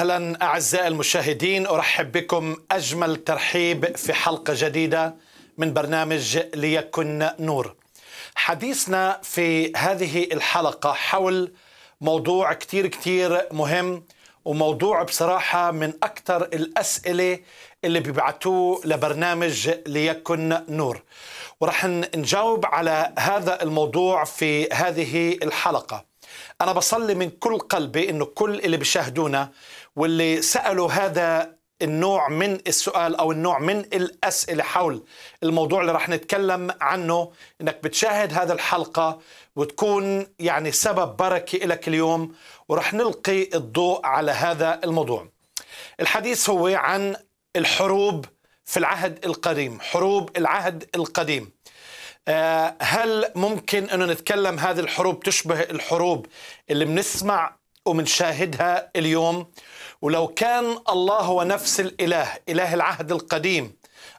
اهلا اعزائي المشاهدين ارحب بكم اجمل ترحيب في حلقه جديده من برنامج ليكن نور. حديثنا في هذه الحلقه حول موضوع كتير كتير مهم وموضوع بصراحه من اكثر الاسئله اللي بيبعتوه لبرنامج ليكن نور. ورح نجاوب على هذا الموضوع في هذه الحلقه. أنا بصلي من كل قلبي أنه كل اللي بيشاهدونا واللي سالوا هذا النوع من السؤال او النوع من الاسئله حول الموضوع اللي راح نتكلم عنه انك بتشاهد هذه الحلقه وتكون يعني سبب بركه لك اليوم وراح نلقي الضوء على هذا الموضوع. الحديث هو عن الحروب في العهد القديم، حروب العهد القديم. آه، هل ممكن انه نتكلم هذه الحروب تشبه الحروب اللي بنسمع ومنشاهدها اليوم ولو كان الله هو نفس الإله إله العهد القديم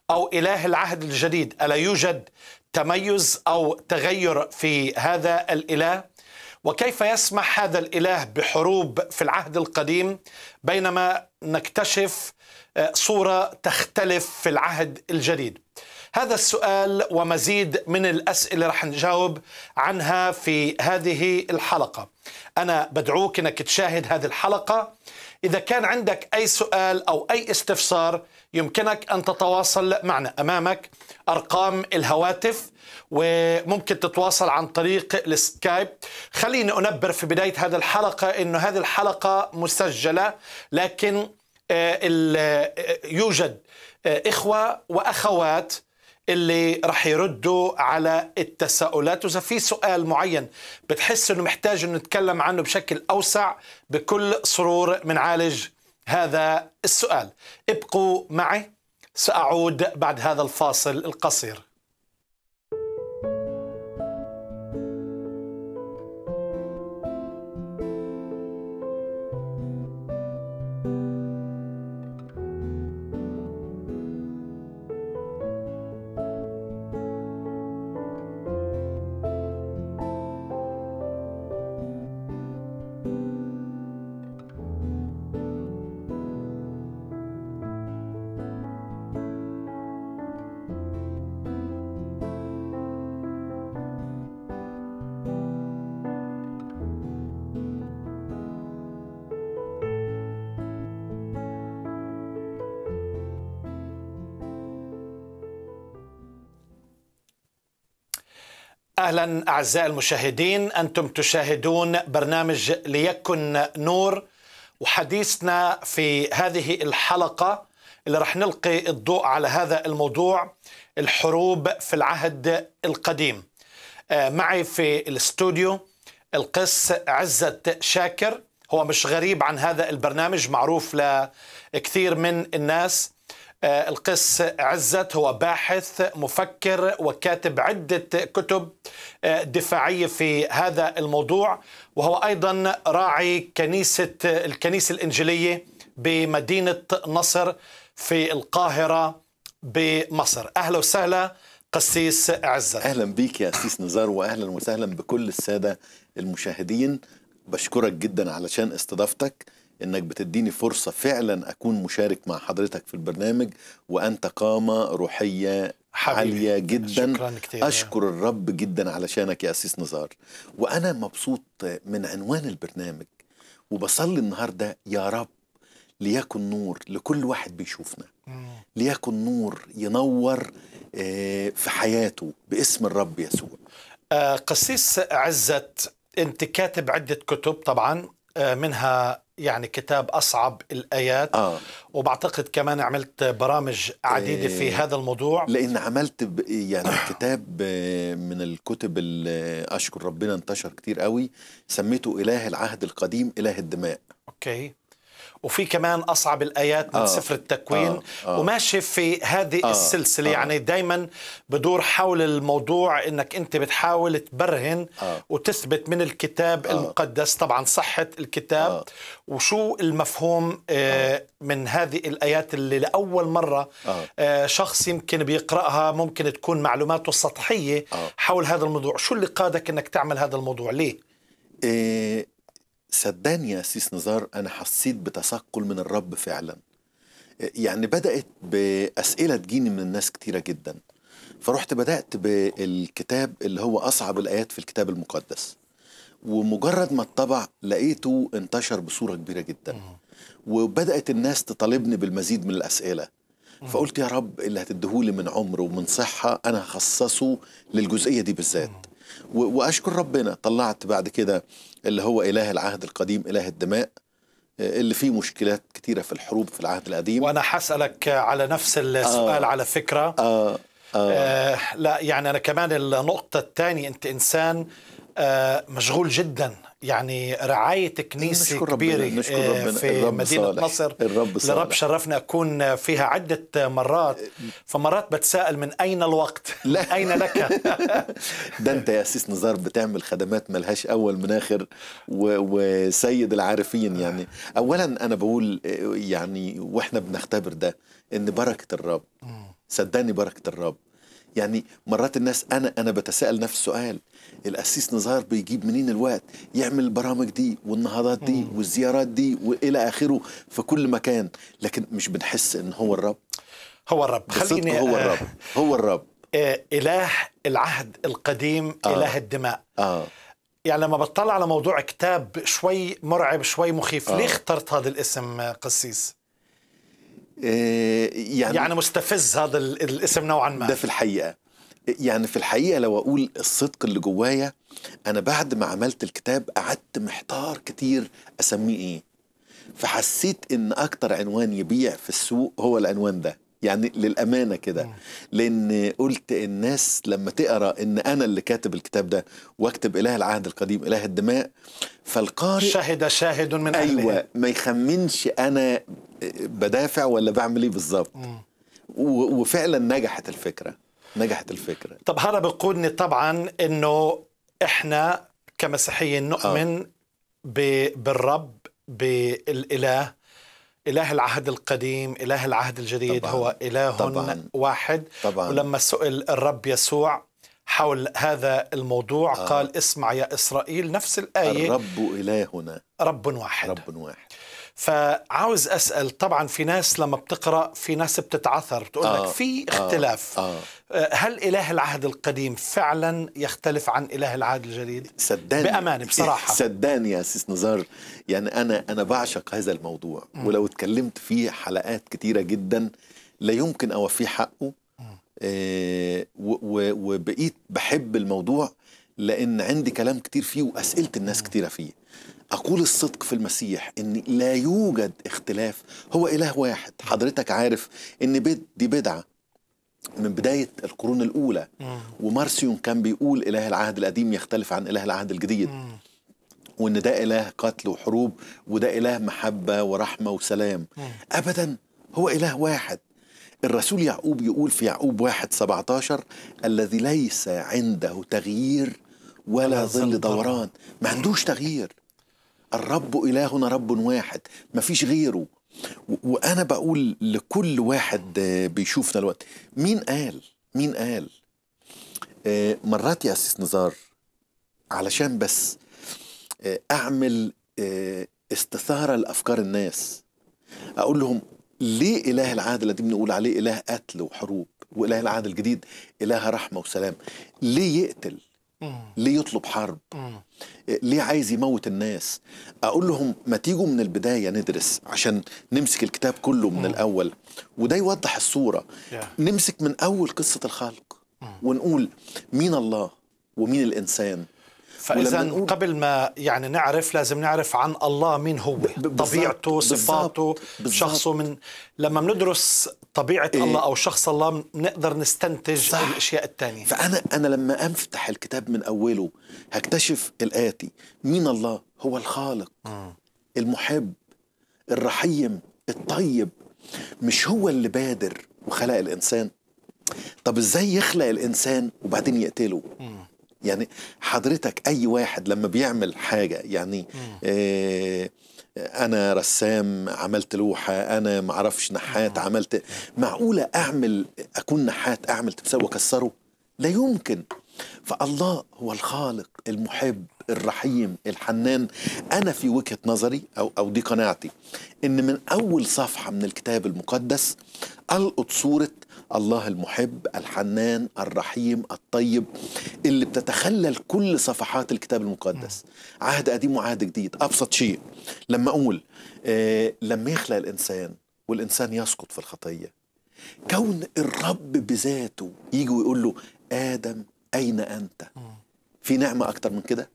أو إله العهد الجديد ألا يوجد تميز أو تغير في هذا الإله وكيف يسمح هذا الإله بحروب في العهد القديم بينما نكتشف آه، صورة تختلف في العهد الجديد هذا السؤال ومزيد من الأسئلة رح نجاوب عنها في هذه الحلقة أنا بدعوك أنك تشاهد هذه الحلقة إذا كان عندك أي سؤال أو أي استفسار يمكنك أن تتواصل معنا أمامك أرقام الهواتف وممكن تتواصل عن طريق السكايب خليني أنبر في بداية هذه الحلقة أنه هذه الحلقة مسجلة لكن آه، آه، يوجد آه، إخوة وأخوات اللي رح يردوا على التساؤلات وإذا في سؤال معين بتحس أنه محتاج أنه نتكلم عنه بشكل أوسع بكل سرور منعالج هذا السؤال ابقوا معي سأعود بعد هذا الفاصل القصير اهلا اعزائي المشاهدين انتم تشاهدون برنامج ليكن نور وحديثنا في هذه الحلقه اللي رح نلقي الضوء على هذا الموضوع الحروب في العهد القديم آه، معي في الاستوديو القس عزة شاكر هو مش غريب عن هذا البرنامج معروف لكثير من الناس آه، القس عزت هو باحث مفكر وكاتب عدة كتب آه، دفاعية في هذا الموضوع وهو أيضا راعي كنيسة الكنيسة الإنجيلية بمدينة نصر في القاهرة بمصر أهلا وسهلا قسيس عزت أهلا بك يا قسيس نزار وأهلا وسهلا بكل السادة المشاهدين بشكرك جدا علشان استضافتك انك بتديني فرصه فعلا اكون مشارك مع حضرتك في البرنامج وانت قامه روحيه حبيبي. عاليه جدا شكرا كتير اشكر الرب جدا علشانك يا اسيس نزار وانا مبسوط من عنوان البرنامج وبصلي النهارده يا رب ليكن نور لكل واحد بيشوفنا ليكن نور ينور آه، في حياته باسم الرب يسوع آه، قسيس عزت انت كاتب عده كتب طبعا آه، منها يعني كتاب أصعب الآيات آه. وبعتقد كمان عملت برامج عديدة في إيه، هذا الموضوع لأن عملت يعني كتاب آه، من الكتب اللي آه، أشكر ربنا انتشر كتير قوي سميته إله العهد القديم إله الدماء أوكي وفي كمان أصعب الآيات من آه. سفر التكوين آه. آه. وماشي في هذه آه. السلسلة آه. يعني دايما بدور حول الموضوع أنك أنت بتحاول تبرهن آه. وتثبت من الكتاب آه. المقدس طبعا صحة الكتاب آه. وشو المفهوم آه. من هذه الآيات اللي لأول مرة آه. آه، شخص يمكن بيقرأها ممكن تكون معلوماته سطحية آه. حول هذا الموضوع شو اللي قادك أنك تعمل هذا الموضوع ليه؟ إيه صدقني يا سيس نزار أنا حسيت بتثقل من الرب فعلا يعني بدأت بأسئلة تجيني من الناس كتيرة جدا فرحت بدأت بالكتاب اللي هو أصعب الآيات في الكتاب المقدس ومجرد ما اتطبع لقيته انتشر بصورة كبيرة جدا وبدأت الناس تطالبني بالمزيد من الأسئلة فقلت يا رب اللي هتديهولي من عمر ومن صحة أنا هخصصه للجزئية دي بالذات وأشكر ربنا طلعت بعد كده اللي هو إله العهد القديم إله الدماء آه، اللي فيه مشكلات كتيرة في الحروب في العهد القديم وأنا حسألك على نفس السؤال آه على فكرة آه آه. آه لا يعني أنا كمان النقطة الثانية أنت إنسان آه، مشغول جدا يعني رعاية كنيسة كبيرة نشكر آه، ربنا. في الرب مدينة صالح. نصر الرب صالح. لرب شرفنا أكون فيها عدة مرات فمرات بتساءل من أين الوقت لا. أين لك ده أنت يا أسيس نزار بتعمل خدمات ملهاش أول من آخر و... وسيد العارفين يعني أولا أنا بقول آه، يعني وإحنا بنختبر ده إن بركة الرب صدقني بركة الرب يعني مرات الناس أنا أنا بتساءل نفس السؤال القسيس نزار بيجيب منين الوقت يعمل البرامج دي والنهضات دي والزيارات دي والى اخره في كل مكان لكن مش بنحس ان هو الرب هو الرب خليني هو آه، الرب هو الرب آه اله العهد القديم آه. اله الدماء آه. يعني لما بطلع على موضوع كتاب شوي مرعب شوي مخيف آه. ليه اخترت هذا الاسم قسيس آه، يعني, يعني مستفز هذا الاسم نوعا ما ده في الحقيقه يعني في الحقيقه لو اقول الصدق اللي جوايا انا بعد ما عملت الكتاب قعدت محتار كتير اسميه ايه فحسيت ان اكتر عنوان يبيع في السوق هو العنوان ده يعني للامانه كده لان قلت الناس لما تقرا ان انا اللي كاتب الكتاب ده واكتب اله العهد القديم اله الدماء فالقارئ شهد شاهد من ايوه ما يخمنش انا بدافع ولا بعمل ايه بالظبط وفعلا نجحت الفكره نجحت الفكره طب هذا بيقودني طبعا انه احنا كمسيحيين نؤمن آه. بالرب بالاله إله العهد القديم إله العهد الجديد طبعاً. هو إله طبعاً. واحد طبعاً. ولما سئل الرب يسوع حول هذا الموضوع آه. قال اسمع يا إسرائيل نفس الآية الرب إلهنا رب واحد رب واحد فعاوز اسال طبعا في ناس لما بتقرا في ناس بتتعثر بتقول لك آه، في آه، اختلاف آه. آه. هل اله العهد القديم فعلا يختلف عن اله العهد الجديد صدقني بامانه بصراحه صدقني يا سيس نزار يعني انا انا بعشق هذا الموضوع ولو اتكلمت فيه حلقات كثيره جدا لا يمكن اوفيه حقه آه وبقيت بحب الموضوع لان عندي كلام كتير فيه واسئله الناس كتيره فيه أقول الصدق في المسيح إن لا يوجد اختلاف هو إله واحد حضرتك عارف إن بيت دي بدعة من بداية القرون الأولى ومارسيون كان بيقول إله العهد القديم يختلف عن إله العهد الجديد وإن ده إله قتل وحروب وده إله محبة ورحمة وسلام أبدا هو إله واحد الرسول يعقوب يقول في يعقوب واحد 17 الذي ليس عنده تغيير ولا ظل دوران ما عندوش تغيير الرب إلهنا رب واحد مفيش غيره وأنا بقول لكل واحد بيشوفنا الوقت مين قال مين قال آه، مرات يا أسيس نزار علشان بس آه، أعمل آه، استثارة لأفكار الناس أقول لهم ليه إله العهد القديم بنقول عليه إله قتل وحروب وإله العهد الجديد إله رحمة وسلام ليه يقتل ليه يطلب حرب ليه عايز يموت الناس اقول لهم ما تيجوا من البدايه ندرس عشان نمسك الكتاب كله من م. الاول وده يوضح الصوره yeah. نمسك من اول قصه الخلق ونقول مين الله ومين الانسان فاذا قبل ما يعني نعرف لازم نعرف عن الله مين هو بالزبط طبيعته بالزبط صفاته بالزبط شخصه من لما بندرس طبيعه إيه الله او شخص الله بنقدر نستنتج صح. الاشياء الثانيه فانا انا لما انفتح الكتاب من اوله هكتشف الاتي مين الله هو الخالق م. المحب الرحيم الطيب مش هو اللي بادر وخلق الانسان طب ازاي يخلق الانسان وبعدين يقتله م. يعني حضرتك اي واحد لما بيعمل حاجه يعني آه انا رسام عملت لوحه انا ما اعرفش نحات عملت معقوله اعمل اكون نحات اعمل تمثال واكسره لا يمكن فالله هو الخالق المحب الرحيم الحنان انا في وجهه نظري او او دي قناعتي ان من اول صفحه من الكتاب المقدس القط صوره الله المحب الحنان الرحيم الطيب اللي بتتخلل كل صفحات الكتاب المقدس عهد قديم وعهد جديد أبسط شيء لما أقول آه لما يخلق الإنسان والإنسان يسقط في الخطية كون الرب بذاته يجي ويقول له آدم أين أنت في نعمة أكتر من كده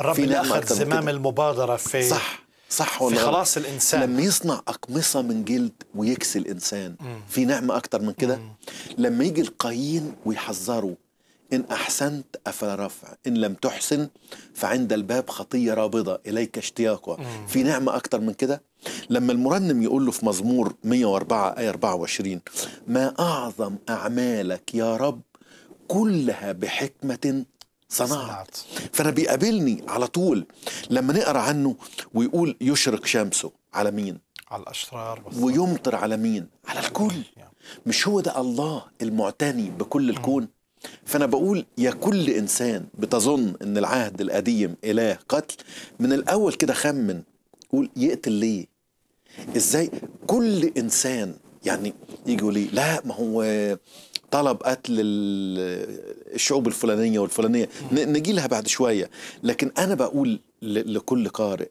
الرب اللي أخذ زمام المبادرة في صح صح ولا في خلاص الانسان لما يصنع اقمصه من جلد ويكسي الانسان مم. في نعمه اكتر من كده لما يجي القايين ويحذره إن أحسنت أفلا رفع إن لم تحسن فعند الباب خطية رابضة إليك اشتياقها في نعمة أكتر من كده لما المرنم يقول له في مزمور 104 آية 24 ما أعظم أعمالك يا رب كلها بحكمة صنعت فانا بيقابلني على طول لما نقرا عنه ويقول يشرق شمسه على مين على الاشرار ويمطر على مين على الكل يعني. مش هو ده الله المعتني بكل الكون فانا بقول يا كل انسان بتظن ان العهد القديم اله قتل من الاول كده خمن قول يقتل ليه ازاي كل انسان يعني يجي لي لا ما هو طلب قتل الشعوب الفلانيه والفلانيه نجي لها بعد شويه لكن انا بقول لكل قارئ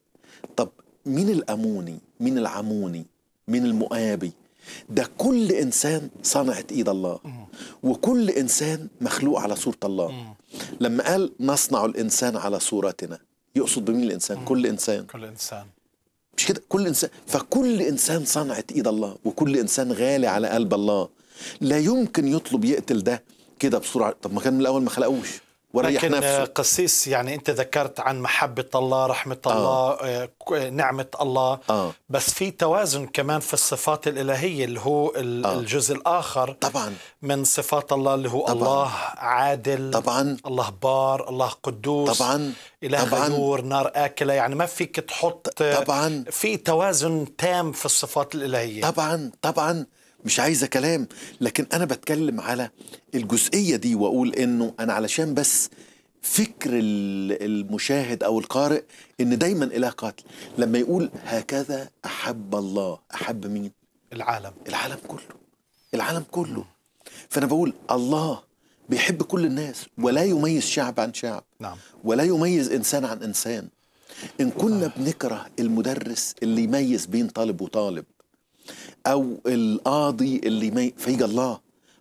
طب مين الاموني مين العموني مين المؤابي ده كل انسان صنعت ايد الله وكل انسان مخلوق على صوره الله لما قال نصنع الانسان على صورتنا يقصد بمين الانسان كل انسان كل انسان مش كده كل انسان فكل انسان صنعت ايد الله وكل انسان غالي على قلب الله لا يمكن يطلب يقتل ده كده بسرعه طب ما كان من الاول ما خلقوش وريح لكن نفسه. آه، قسيس يعني انت ذكرت عن محبه الله رحمه آه. الله آه. نعمه الله آه. بس في توازن كمان في الصفات الالهيه اللي هو آه. الجزء الاخر طبعا من صفات الله اللي هو طبعاً. الله عادل طبعا الله بار الله قدوس طبعا اله طبعاً. غيور نار اكله يعني ما فيك تحط طبعا في توازن تام في الصفات الالهيه طبعا طبعا مش عايزه كلام لكن انا بتكلم على الجزئيه دي واقول انه انا علشان بس فكر المشاهد او القارئ ان دايما اله قاتل لما يقول هكذا احب الله احب مين العالم العالم كله العالم كله فانا بقول الله بيحب كل الناس ولا يميز شعب عن شعب نعم. ولا يميز انسان عن انسان ان كنا بنكره المدرس اللي يميز بين طالب وطالب أو القاضي اللي ما فيجى الله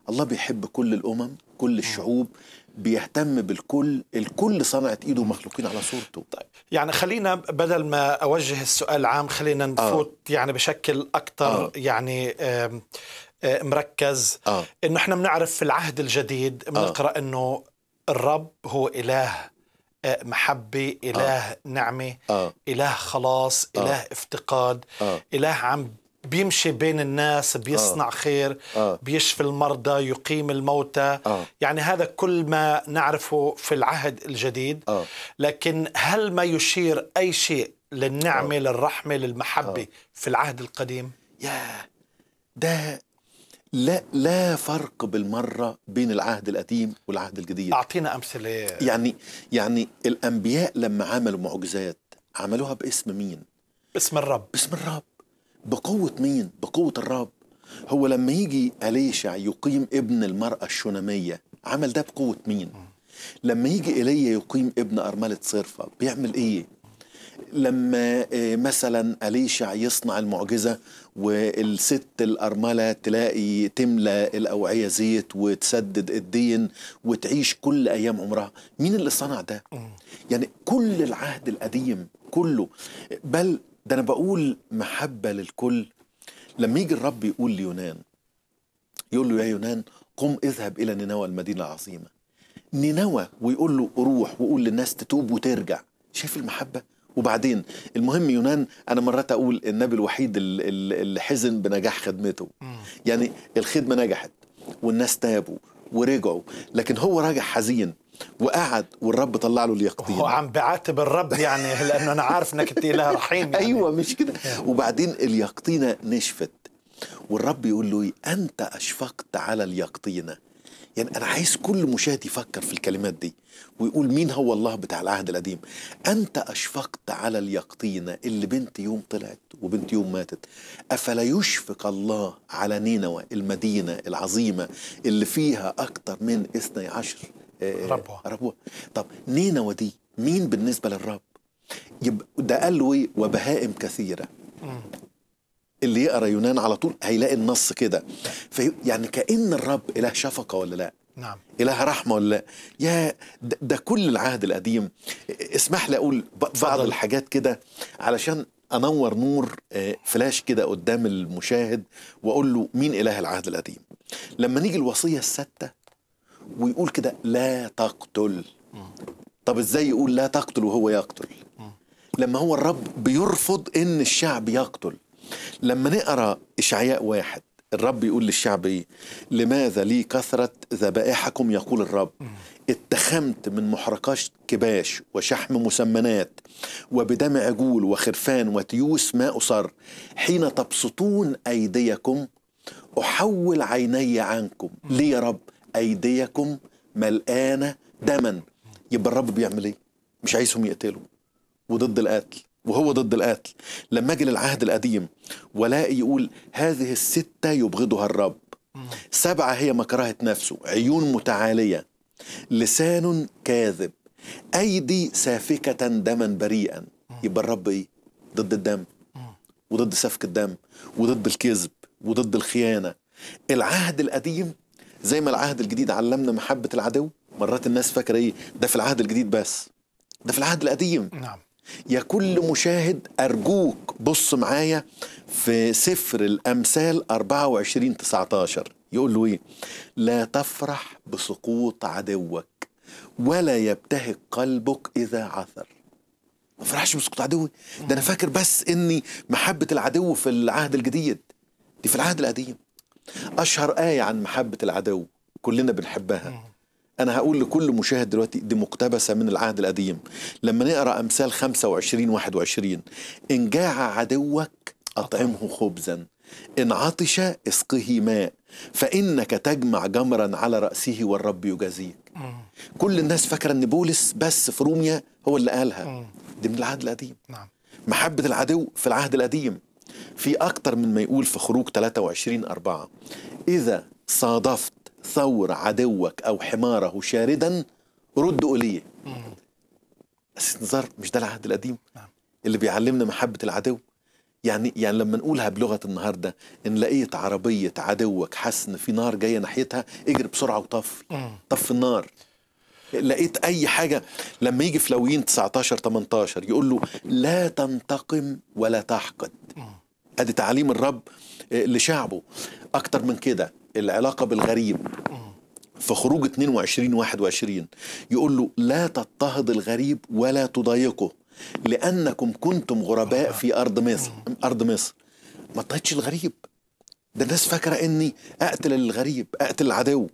الله بيحب كل الأمم كل الشعوب بيهتم بالكل الكل صنعت ايده مخلوقين على صورته طيب يعني خلينا بدل ما اوجه السؤال عام خلينا آه. نفوت يعني آه. يعني بشكل اكثر آه. يعني آه مركز آه. انه احنا بنعرف في العهد الجديد آه. بنقرا آه. انه الرب هو اله آه، محبة إله آه. نعمة آه. إله خلاص آه. إله افتقاد آه. إله عم بيمشي بين الناس بيصنع آه. خير آه. بيشفي المرضى يقيم الموتى آه. يعني هذا كل ما نعرفه في العهد الجديد آه. لكن هل ما يشير أي شيء للنعمة آه. للرحمة للمحبة آه. في العهد القديم يا ده لا لا فرق بالمره بين العهد القديم والعهد الجديد اعطينا امثله يعني يعني الانبياء لما عملوا معجزات عملوها باسم مين باسم الرب باسم الرب بقوة مين؟ بقوة الرب هو لما يجي أليشع يقيم ابن المرأة الشنامية عمل ده بقوة مين؟ لما يجي إيليا يقيم ابن أرملة صرفة بيعمل إيه؟ لما آه، مثلا أليشع يصنع المعجزة والست الأرملة تلاقي تملى الأوعية زيت وتسدد الدين وتعيش كل أيام عمرها مين اللي صنع ده؟ يعني كل العهد القديم كله بل ده أنا بقول محبة للكل لما يجي الرب يقول ليونان يقول له يا يونان قم اذهب إلى نينوى المدينة العظيمة نينوى ويقول له روح وقول للناس تتوب وترجع شايف المحبة وبعدين المهم يونان انا مرات اقول النبي الوحيد اللي حزن بنجاح خدمته يعني الخدمه نجحت والناس تابوا ورجعوا لكن هو راجع حزين وقعد والرب طلع له اليقطين هو عم بعاتب الرب يعني لانه انا عارف انك انت اله رحيم يعني. ايوه مش كده وبعدين اليقطينه نشفت والرب يقول له انت اشفقت على اليقطينه يعني انا عايز كل مشاهد يفكر في الكلمات دي ويقول مين هو الله بتاع العهد القديم انت اشفقت على اليقطينه اللي بنت يوم طلعت وبنت يوم ماتت افلا يشفق الله على نينوى المدينه العظيمه اللي فيها اكتر من 12 آه، ربوة ربوة طب نينوى دي مين بالنسبة للرب يبقى ده قال له ايه وبهائم كثيرة اللي يقرا يونان على طول هيلاقي النص كده في يعني كأن الرب إله شفقة ولا لا نعم إله رحمة ولا لا يا ده, كل العهد القديم اسمح لي أقول بعض الحاجات كده علشان انور نور آه، فلاش كده قدام المشاهد واقول له مين اله العهد القديم لما نيجي الوصيه السادسه ويقول كده لا تقتل طب ازاي يقول لا تقتل وهو يقتل لما هو الرب بيرفض ان الشعب يقتل لما نقرا اشعياء واحد الرب يقول للشعب ايه لماذا لي كثره ذبائحكم يقول الرب اتخمت من محرقات كباش وشحم مسمنات وبدم عجول وخرفان وتيوس ما اصر حين تبسطون ايديكم احول عيني عنكم ليه يا رب أيديكم ملقانة دما يبقى الرب بيعمل إيه؟ مش عايزهم يقتلوا وضد القتل وهو ضد القتل لما اجي للعهد القديم ولاقي يقول هذه الستة يبغضها الرب سبعة هي مكرهة نفسه عيون متعالية لسان كاذب أيدي سافكة دما بريئا يبقى الرب إيه؟ ضد الدم وضد سفك الدم وضد الكذب وضد الخيانة العهد القديم زي ما العهد الجديد علمنا محبة العدو مرات الناس فاكرة إيه ده في العهد الجديد بس ده في العهد القديم نعم يا كل مشاهد أرجوك بص معايا في سفر الأمثال 24 19 يقول له إيه لا تفرح بسقوط عدوك ولا يبتهج قلبك إذا عثر ما فرحش بسقوط عدوي ده أنا فاكر بس إني محبة العدو في العهد الجديد دي في العهد القديم أشهر آية عن محبة العدو كلنا بنحبها أنا هقول لكل مشاهد دلوقتي دي مقتبسة من العهد القديم لما نقرأ أمثال 25 21 إن جاع عدوك أطعمه خبزا إن عطش اسقه ماء فإنك تجمع جمرا على رأسه والرب يجازيك كل الناس فاكرة أن بولس بس في روميا هو اللي قالها دي من العهد القديم نعم. محبة العدو في العهد القديم في أكثر من ما يقول في خروج 23 أربعة إذا صادفت ثور عدوك أو حماره شاردا رد إليه بس نظر مش ده العهد القديم نعم. اللي بيعلمنا محبة العدو يعني يعني لما نقولها بلغه النهارده ان لقيت عربيه عدوك حاسس ان في نار جايه ناحيتها اجري بسرعه وطفي طفي النار لقيت اي حاجه لما يجي في 19 18 يقول له لا تنتقم ولا تحقد ادي تعاليم الرب آه، لشعبه اكتر من كده العلاقه بالغريب في خروج 22 21 يقول له لا تضطهد الغريب ولا تضايقه لانكم كنتم غرباء في ارض مصر ارض مصر ما تضايقش الغريب ده الناس فاكره اني اقتل الغريب اقتل العدو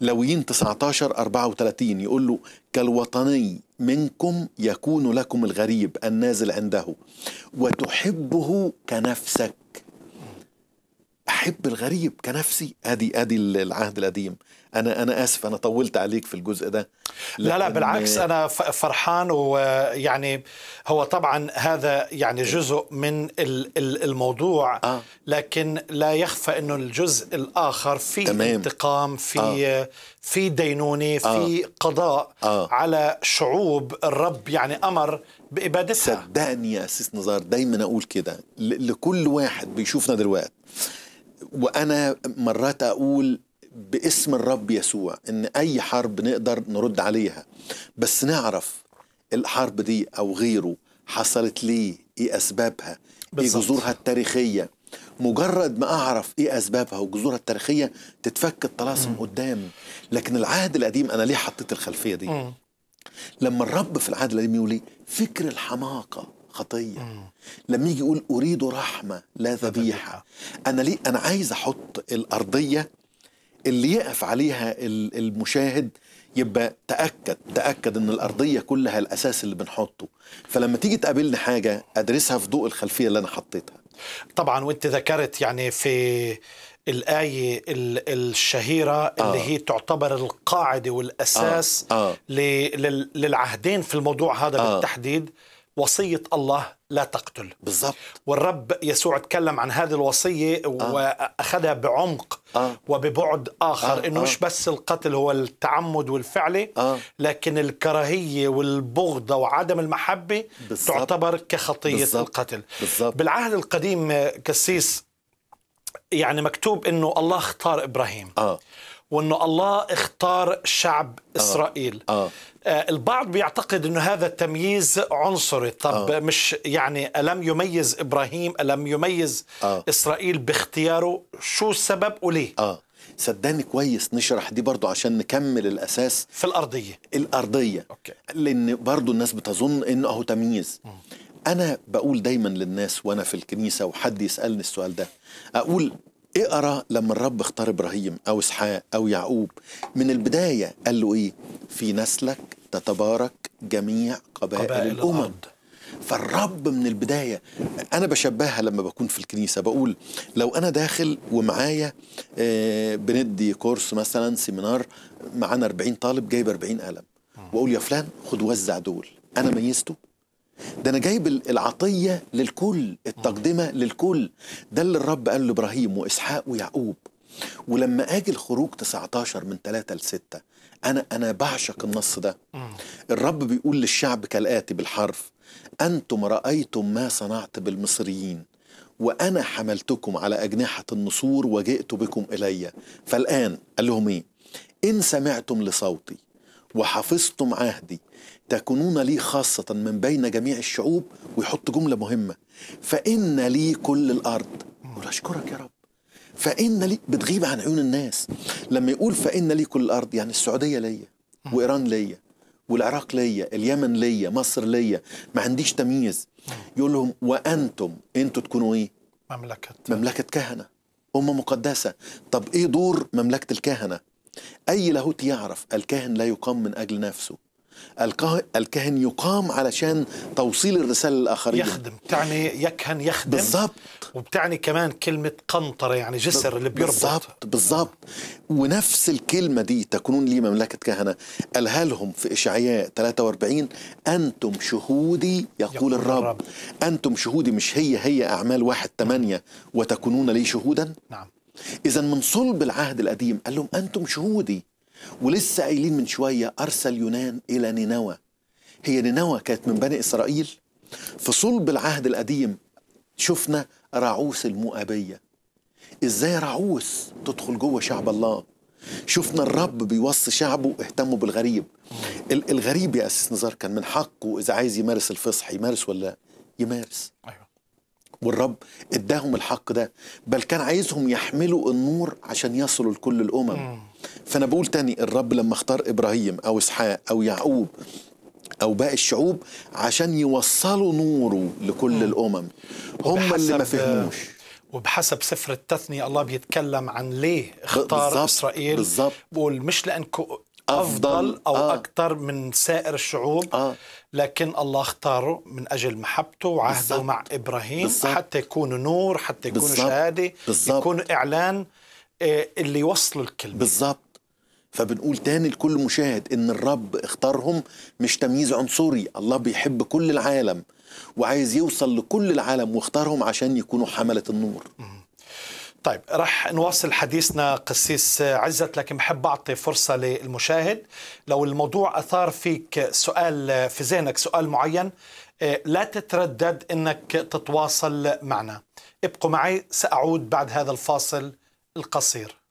لويين 19 34 يقول له كالوطني منكم يكون لكم الغريب النازل عنده وتحبه كنفسك بحب الغريب كنفسي ادي ادي العهد القديم انا انا اسف انا طولت عليك في الجزء ده لا لا بالعكس انا فرحان ويعني هو طبعا هذا يعني جزء من الموضوع آه. لكن لا يخفى انه الجزء الاخر في انتقام في آه. في دينونه آه. في آه. قضاء آه. على شعوب الرب يعني امر بابادتها صدقني يا اسيس نزار دايما اقول كده لكل واحد بيشوفنا دلوقتي وانا مرات اقول باسم الرب يسوع ان اي حرب نقدر نرد عليها بس نعرف الحرب دي او غيره حصلت ليه ايه اسبابها بالزبط. ايه جذورها التاريخيه مجرد ما اعرف ايه اسبابها وجذورها التاريخيه تتفك الطلاسم قدام لكن العهد القديم انا ليه حطيت الخلفيه دي م. لما الرب في العهد القديم يقول فكر الحماقه خطيه مم. لما يجي يقول اريد رحمه لا ذبيحه انا ليه انا عايز احط الارضيه اللي يقف عليها المشاهد يبقى تاكد تاكد ان الارضيه كلها الاساس اللي بنحطه فلما تيجي تقابلني حاجه ادرسها في ضوء الخلفيه اللي انا حطيتها طبعا وانت ذكرت يعني في الآية الشهيرة آه. اللي هي تعتبر القاعدة والأساس آه. آه. للعهدين في الموضوع هذا آه. بالتحديد وصية الله لا تقتل بالضبط والرب يسوع تكلم عن هذه الوصية آه. وأخذها بعمق آه. وببعد آخر آه. إنه آه. مش بس القتل هو التعمد والفعلي آه. لكن الكراهية والبغضة وعدم المحبة بالزبط. تعتبر كخطية بالزبط. القتل بالزبط. بالعهد القديم كسيس يعني مكتوب إنه الله اختار إبراهيم آه. وانه الله اختار شعب آه. اسرائيل آه. آه. البعض بيعتقد انه هذا التمييز عنصري طب آه. مش يعني الم يميز ابراهيم الم يميز آه. اسرائيل باختياره شو السبب وليه آه. صدقني كويس نشرح دي برضو عشان نكمل الاساس في الارضيه الارضيه أوكي. لان برضو الناس بتظن انه اهو تمييز م. انا بقول دايما للناس وانا في الكنيسه وحد يسالني السؤال ده اقول اقرا إيه لما الرب اختار ابراهيم او اسحاق او يعقوب من البدايه قال له ايه في نسلك تتبارك جميع قبائل, قبائل الامم الأرض. فالرب من البداية أنا بشبهها لما بكون في الكنيسة بقول لو أنا داخل ومعايا آه، بندي كورس مثلا سيمينار معانا 40 طالب جايب 40 قلم وأقول يا فلان خد وزع دول أنا ميزته ده انا جايب العطيه للكل التقدمه للكل ده اللي الرب قال لابراهيم واسحاق ويعقوب ولما اجي الخروج 19 من 3 ل 6 انا انا بعشق النص ده الرب بيقول للشعب كالاتي بالحرف انتم رايتم ما صنعت بالمصريين وانا حملتكم على اجنحه النسور وجئت بكم الي فالان قال لهم ايه ان سمعتم لصوتي وحفظتم عهدي تكونون لي خاصة من بين جميع الشعوب ويحط جملة مهمة فإن لي كل الأرض يقول أشكرك يا رب فإن لي بتغيب عن عيون الناس لما يقول فإن لي كل الأرض يعني السعودية ليا وإيران ليا والعراق ليا اليمن ليا مصر ليا ما عنديش تمييز يقول لهم وأنتم أنتوا تكونوا إيه مملكة مملكة كهنة أمة مقدسة طب إيه دور مملكة الكهنة أي لاهوت يعرف الكاهن لا يقام من أجل نفسه الكاهن يقام علشان توصيل الرسالة للآخرين يخدم بتعني يكهن يخدم بالضبط وبتعني كمان كلمة قنطرة يعني جسر اللي بيربط بالضبط بالضبط ونفس الكلمة دي تكونون لي مملكة كهنة قالها لهم في إشعياء 43 أنتم شهودي يقول, يقول الرب. الرب أنتم شهودي مش هي هي أعمال واحد ثمانية وتكونون لي شهودا نعم إذا من صلب العهد القديم قال لهم أنتم شهودي ولسه قايلين من شوية أرسل يونان إلى نينوى هي نينوى كانت من بني إسرائيل في صلب العهد القديم شفنا رعوس المؤابية إزاي رعوس تدخل جوه شعب الله شفنا الرب بيوصي شعبه اهتموا بالغريب الغريب يا أساس نزار كان من حقه إذا عايز يمارس الفصح يمارس ولا يمارس أيوة. والرب اداهم الحق ده بل كان عايزهم يحملوا النور عشان يصلوا لكل الأمم فأنا بقول تاني الرب لما اختار إبراهيم أو إسحاق أو يعقوب او باقي الشعوب عشان يوصلوا نوره لكل الامم هم اللي ما فهموش وبحسب سفر التثنية الله بيتكلم عن ليه اختار بالزبط اسرائيل بالزبط بقول مش لانكم افضل او آه. اكثر من سائر الشعوب آه. لكن الله اختاره من اجل محبته وعهده بالزبط مع ابراهيم بالزبط حتى يكونوا نور حتى يكونوا شهاده يكون يكونوا اعلان آه، اللي يوصلوا الكلمه بالظبط فبنقول تاني لكل مشاهد ان الرب اختارهم مش تمييز عنصري الله بيحب كل العالم وعايز يوصل لكل العالم واختارهم عشان يكونوا حملة النور طيب رح نواصل حديثنا قسيس عزت لكن بحب أعطي فرصة للمشاهد لو الموضوع أثار فيك سؤال في ذهنك سؤال معين آه، لا تتردد أنك تتواصل معنا ابقوا معي سأعود بعد هذا الفاصل القصير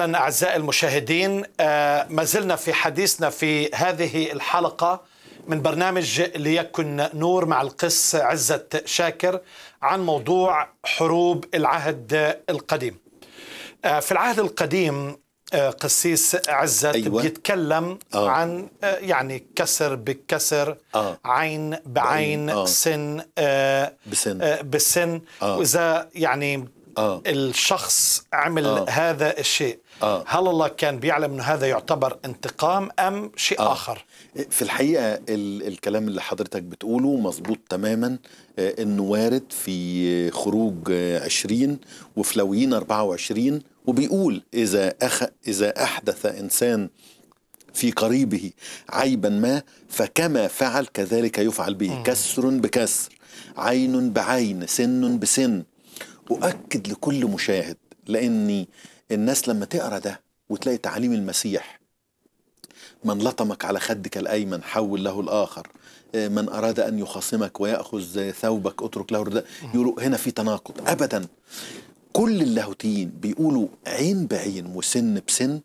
اهلا اعزائي المشاهدين آه، ما زلنا في حديثنا في هذه الحلقه من برنامج ليكن نور مع القس عزه شاكر عن موضوع حروب العهد القديم. آه، في العهد القديم آه، قسيس عزت أيوة. بيتكلم آه. عن يعني كسر بكسر آه. عين بعين آه. سن آه بسن آه بسن آه. واذا يعني آه. الشخص عمل آه. هذا الشيء آه. هل الله كان بيعلم أنه هذا يعتبر انتقام أم شيء آه. آخر في الحقيقة الكلام اللي حضرتك بتقوله مظبوط تماما آه، أنه وارد في خروج 20 وفي لويين 24 وبيقول إذا, أخ... إذا أحدث إنسان في قريبه عيبا ما فكما فعل كذلك يفعل به كسر بكسر عين بعين سن بسن أؤكد لكل مشاهد لأني الناس لما تقرا ده وتلاقي تعاليم المسيح من لطمك على خدك الايمن حول له الاخر آه، من اراد ان يخاصمك وياخذ ثوبك اترك له الرداء يقولوا هنا في تناقض ابدا كل اللاهوتيين بيقولوا عين بعين وسن بسن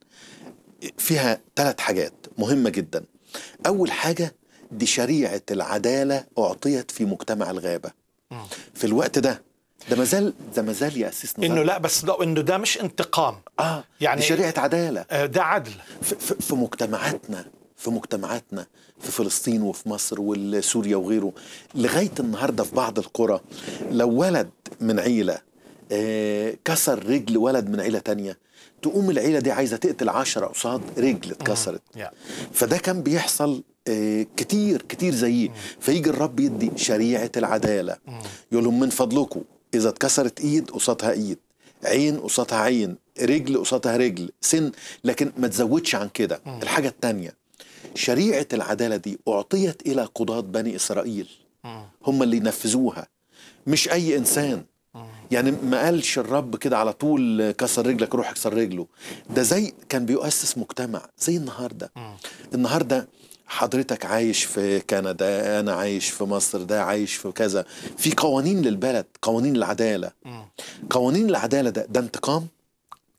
فيها ثلاث حاجات مهمه جدا اول حاجه دي شريعه العداله اعطيت في مجتمع الغابه في الوقت ده ده مازال ده مازال ياسس انه لا بس ده انه ده مش انتقام اه يعني شريعه عداله آه ده عدل في, في, في مجتمعاتنا في مجتمعاتنا في فلسطين وفي مصر وسوريا وغيره لغايه النهارده في بعض القرى لو ولد من عيله آه كسر رجل ولد من عيله تانية تقوم العيله دي عايزه تقتل عشرة قصاد رجل اتكسرت فده كان بيحصل آه، كتير كتير زيه أمم. فيجي الرب يدي شريعه العداله أمم. يقول لهم من فضلكم اذا اتكسرت ايد قصادها ايد عين قصادها عين رجل قصادها رجل سن لكن ما تزودش عن كده الحاجه الثانيه شريعه العداله دي اعطيت الى قضاه بني اسرائيل هم اللي ينفذوها مش اي انسان يعني ما قالش الرب كده على طول كسر رجلك روح اكسر رجله ده زي كان بيؤسس مجتمع زي النهارده النهارده حضرتك عايش في كندا انا عايش في مصر ده عايش في كذا في قوانين للبلد قوانين العداله م. قوانين العداله ده ده انتقام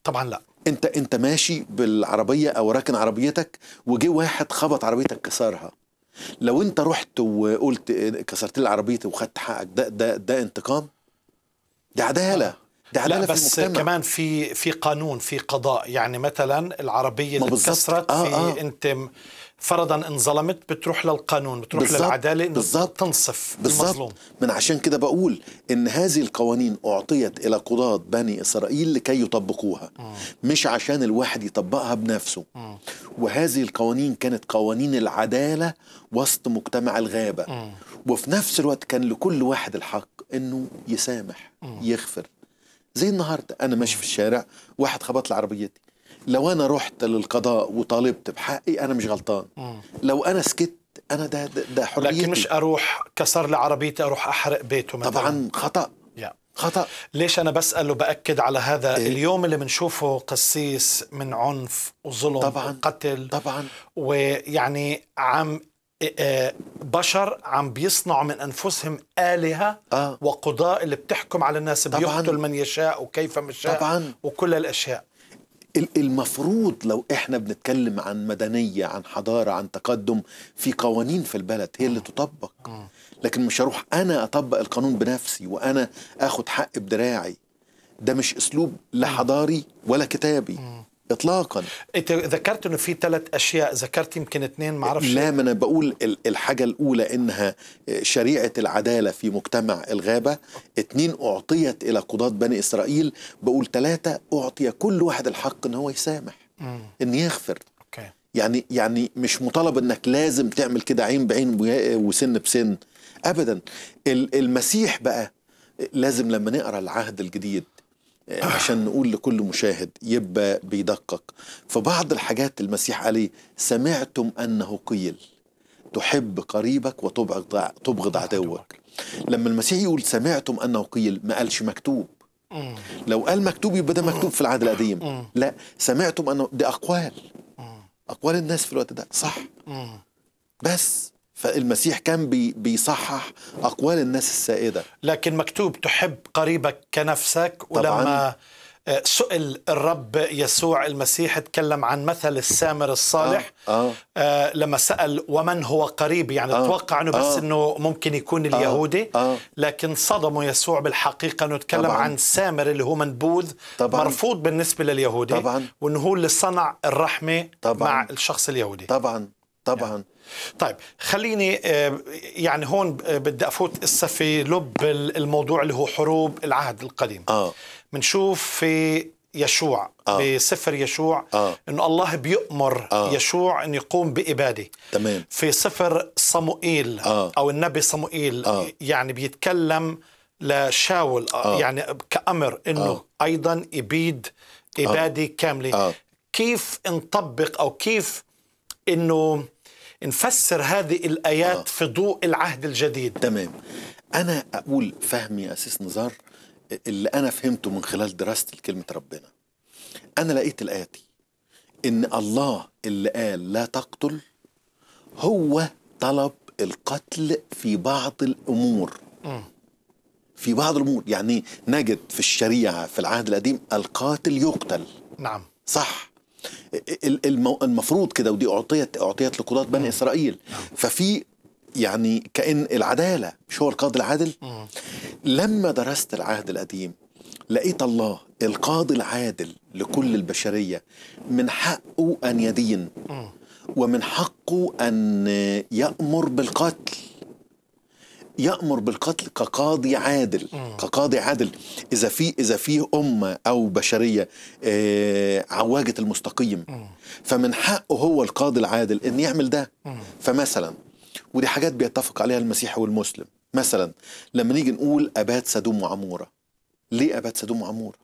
طبعا لا انت انت ماشي بالعربيه او راكن عربيتك وجه واحد خبط عربيتك كسرها لو انت رحت وقلت كسرت لي عربيتي وخدت حقك ده ده ده انتقام ده عداله ده عداله لا بس في المجتمع. كمان في في قانون في قضاء يعني مثلا العربيه اللي اتكسرت آه في آه. انت فرضا ان ظلمت بتروح للقانون بتروح بالزبط للعداله بالظبط تنصف بالزبط المظلوم من عشان كده بقول ان هذه القوانين اعطيت الى قضاه بني اسرائيل لكي يطبقوها م. مش عشان الواحد يطبقها بنفسه م. وهذه القوانين كانت قوانين العداله وسط مجتمع الغابه م. وفي نفس الوقت كان لكل واحد الحق انه يسامح م. يغفر زي النهارده انا ماشي في الشارع واحد خبط لي عربيتي لو انا رحت للقضاء وطالبت بحقي انا مش غلطان لو انا سكت انا ده ده حريتي لكن مش اروح كسر لي عربيتي اروح احرق بيته مثلا طبعا خطا خطا ليش انا بسال وباكد على هذا إيه؟ اليوم اللي بنشوفه قسيس من عنف وظلم طبعا وقتل طبعا ويعني عم إيه، إيه، بشر عم بيصنعوا من انفسهم الهه آه. وقضاء اللي بتحكم على الناس بيقتل من يشاء وكيف مشاء طبعا وكل الاشياء المفروض لو احنا بنتكلم عن مدنيه عن حضاره عن تقدم في قوانين في البلد هي اللي تطبق لكن مش هروح انا اطبق القانون بنفسي وانا اخد حق بدراعي ده مش اسلوب لا حضاري ولا كتابي اطلاقا انت ذكرت انه في ثلاث اشياء ذكرت يمكن اثنين ما اعرفش لا ما انا بقول الحاجه الاولى انها آه، شريعه العداله في مجتمع الغابه اثنين اعطيت الى قضاه بني اسرائيل بقول ثلاثه اعطي كل واحد الحق ان هو يسامح ان يغفر أوكي. يعني يعني مش مطالب انك لازم تعمل كده عين بعين وسن بسن ابدا المسيح بقى آه، لازم لما نقرا العهد الجديد عشان نقول لكل مشاهد يبقى بيدقق فبعض الحاجات المسيح عليه سمعتم أنه قيل تحب قريبك وتبغض تبغض عدوك لما المسيح يقول سمعتم أنه قيل ما قالش مكتوب لو قال مكتوب يبقى ده مكتوب في العهد القديم لا سمعتم أنه دي أقوال أقوال الناس في الوقت ده صح بس فالمسيح كان بي بيصحح اقوال الناس السائده لكن مكتوب تحب قريبك كنفسك ولما آه، سئل الرب يسوع المسيح تكلم عن مثل السامر الصالح آه. آه. آه لما سأل ومن هو قريب يعني آه. اتوقع انه بس آه. انه ممكن يكون آه، اليهودي آه. آه. لكن صدمه يسوع بالحقيقة انه تكلم عن سامر اللي هو منبوذ طبعاً. مرفوض بالنسبة لليهودي طبعاً. وانه هو اللي صنع الرحمة طبعاً. مع الشخص اليهودي طبعا طبعا يعني. طيب خليني آه، يعني هون آه، بدي افوت في لب الموضوع اللي هو حروب العهد القديم اه بنشوف في يشوع آه. بسفر يشوع آه. انه الله بيؤمر آه. يشوع ان يقوم باباده تمام في سفر صموئيل آه. او النبي صموئيل آه. يعني بيتكلم لشاول آه. آه. يعني كامر انه آه. ايضا يبيد اباده آه. كامله آه. كيف نطبق او كيف انه نفسر هذه الآيات آه. في ضوء العهد الجديد تمام أنا أقول فهمي يا أساس نزار اللي أنا فهمته من خلال دراستي لكلمة ربنا أنا لقيت الآياتي إن الله اللي قال لا تقتل هو طلب القتل في بعض الأمور م. في بعض الأمور يعني نجد في الشريعة في العهد القديم القاتل يقتل نعم صح المفروض كده ودي اعطيت اعطيت لقضاه بني اسرائيل ففي يعني كان العداله مش هو القاضي العادل لما درست العهد القديم لقيت الله القاضي العادل لكل البشريه من حقه ان يدين ومن حقه ان يامر بالقتل يأمر بالقتل كقاضي عادل كقاضي عادل إذا في إذا في أمة أو بشرية آه، عواجة المستقيم فمن حقه هو القاضي العادل إن يعمل ده فمثلا ودي حاجات بيتفق عليها المسيحي والمسلم مثلا لما نيجي نقول أبات سدوم وعمورة ليه أبات سدوم وعمورة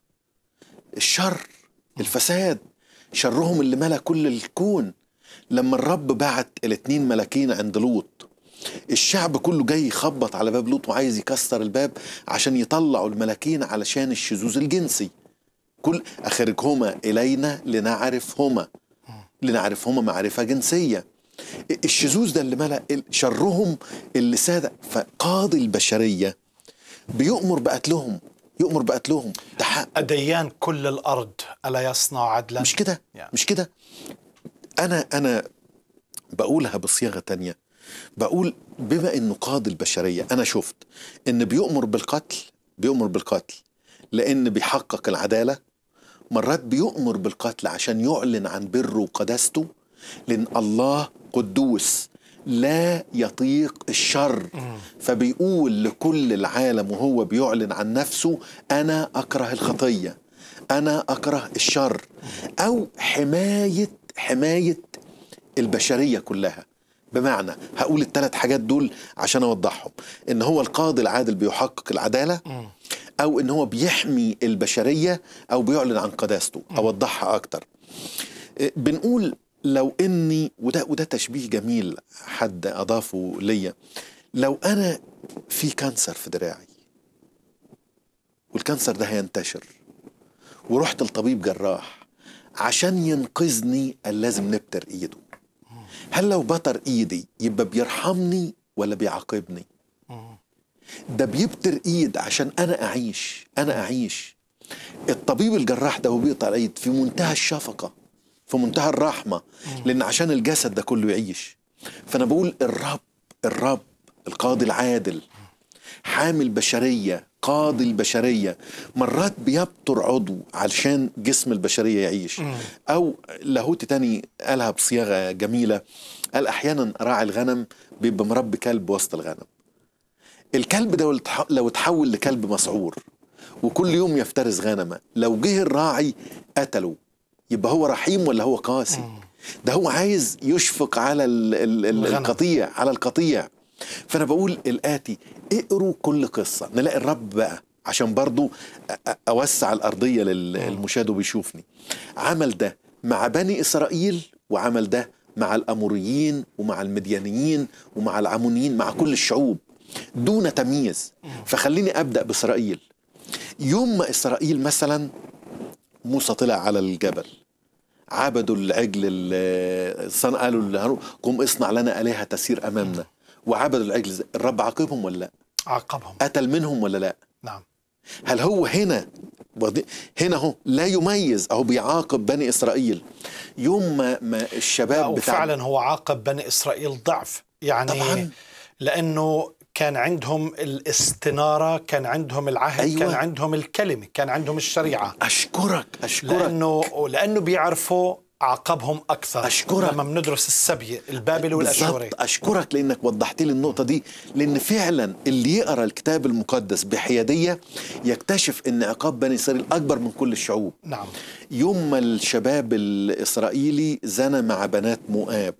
الشر الفساد شرهم اللي ملا كل الكون لما الرب بعت الاتنين ملاكين عند لوط الشعب كله جاي يخبط على باب لوط وعايز يكسر الباب عشان يطلعوا الملاكين علشان الشذوذ الجنسي كل أخرجهما إلينا لنعرفهما لنعرفهما معرفة جنسية الشذوذ ده اللي ملأ شرهم اللي ساد فقاضي البشرية بيؤمر بقتلهم يؤمر بقتلهم ده حق أديان كل الأرض ألا يصنع عدلا مش كده مش كده أنا أنا بقولها بصياغة تانية بقول بما انه قاضي البشريه انا شفت ان بيؤمر بالقتل بيؤمر بالقتل لان بيحقق العداله مرات بيؤمر بالقتل عشان يعلن عن بره وقداسته لان الله قدوس لا يطيق الشر فبيقول لكل العالم وهو بيعلن عن نفسه انا اكره الخطيه انا اكره الشر او حمايه حمايه البشريه كلها بمعنى هقول الثلاث حاجات دول عشان اوضحهم ان هو القاضي العادل بيحقق العداله او ان هو بيحمي البشريه او بيعلن عن قداسته اوضحها اكتر آه، بنقول لو اني وده وده تشبيه جميل حد اضافه ليا لو انا في كانسر في دراعي والكانسر ده هينتشر ورحت لطبيب جراح عشان ينقذني لازم نبتر ايده هل لو بتر ايدي يبقى بيرحمني ولا بيعاقبني ده بيبتر ايد عشان انا اعيش انا اعيش الطبيب الجراح ده وبيقطع ايد الايد في منتهى الشفقه في منتهى الرحمه لان عشان الجسد ده كله يعيش فانا بقول الرب الرب القاضي العادل حامي البشريه قاضي البشرية مرات بيبتر عضو علشان جسم البشرية يعيش أو لاهوت تاني قالها بصياغة جميلة قال أحيانا راعي الغنم بيبقى مربي كلب وسط الغنم الكلب ده لو اتحول لكلب مسعور وكل يوم يفترس غنمه لو جه الراعي قتله يبقى هو رحيم ولا هو قاسي ده هو عايز يشفق على ال القطيع على القطيع فأنا بقول الآتي اقروا كل قصة نلاقي الرب بقى عشان برضو أوسع الأرضية للمشاهد وبيشوفني عمل ده مع بني إسرائيل وعمل ده مع الأموريين ومع المديانيين ومع العمونيين مع كل الشعوب دون تمييز فخليني أبدأ بإسرائيل يوم ما إسرائيل مثلا موسى طلع على الجبل عبدوا العجل قالوا قم اصنع لنا آلهة تسير أمامنا وعبدوا العجل الرب عاقبهم ولا لا عاقبهم قتل منهم ولا لا نعم هل هو هنا هنا هو لا يميز اهو بيعاقب بني اسرائيل يوم ما الشباب بتاع فعلا هو عاقب بني اسرائيل ضعف يعني طبعا لانه كان عندهم الاستناره كان عندهم العهد أيوة. كان عندهم الكلمه كان عندهم الشريعه اشكرك اشكرك لانه لانه بيعرفوا عقبهم اكثر اشكرك لما بندرس السبيه البابلي والاشوري اشكرك لانك وضحت لي النقطه دي لان فعلا اللي يقرا الكتاب المقدس بحياديه يكتشف ان عقاب بني اسرائيل اكبر من كل الشعوب نعم يوم ما الشباب الاسرائيلي زنى مع بنات مؤاب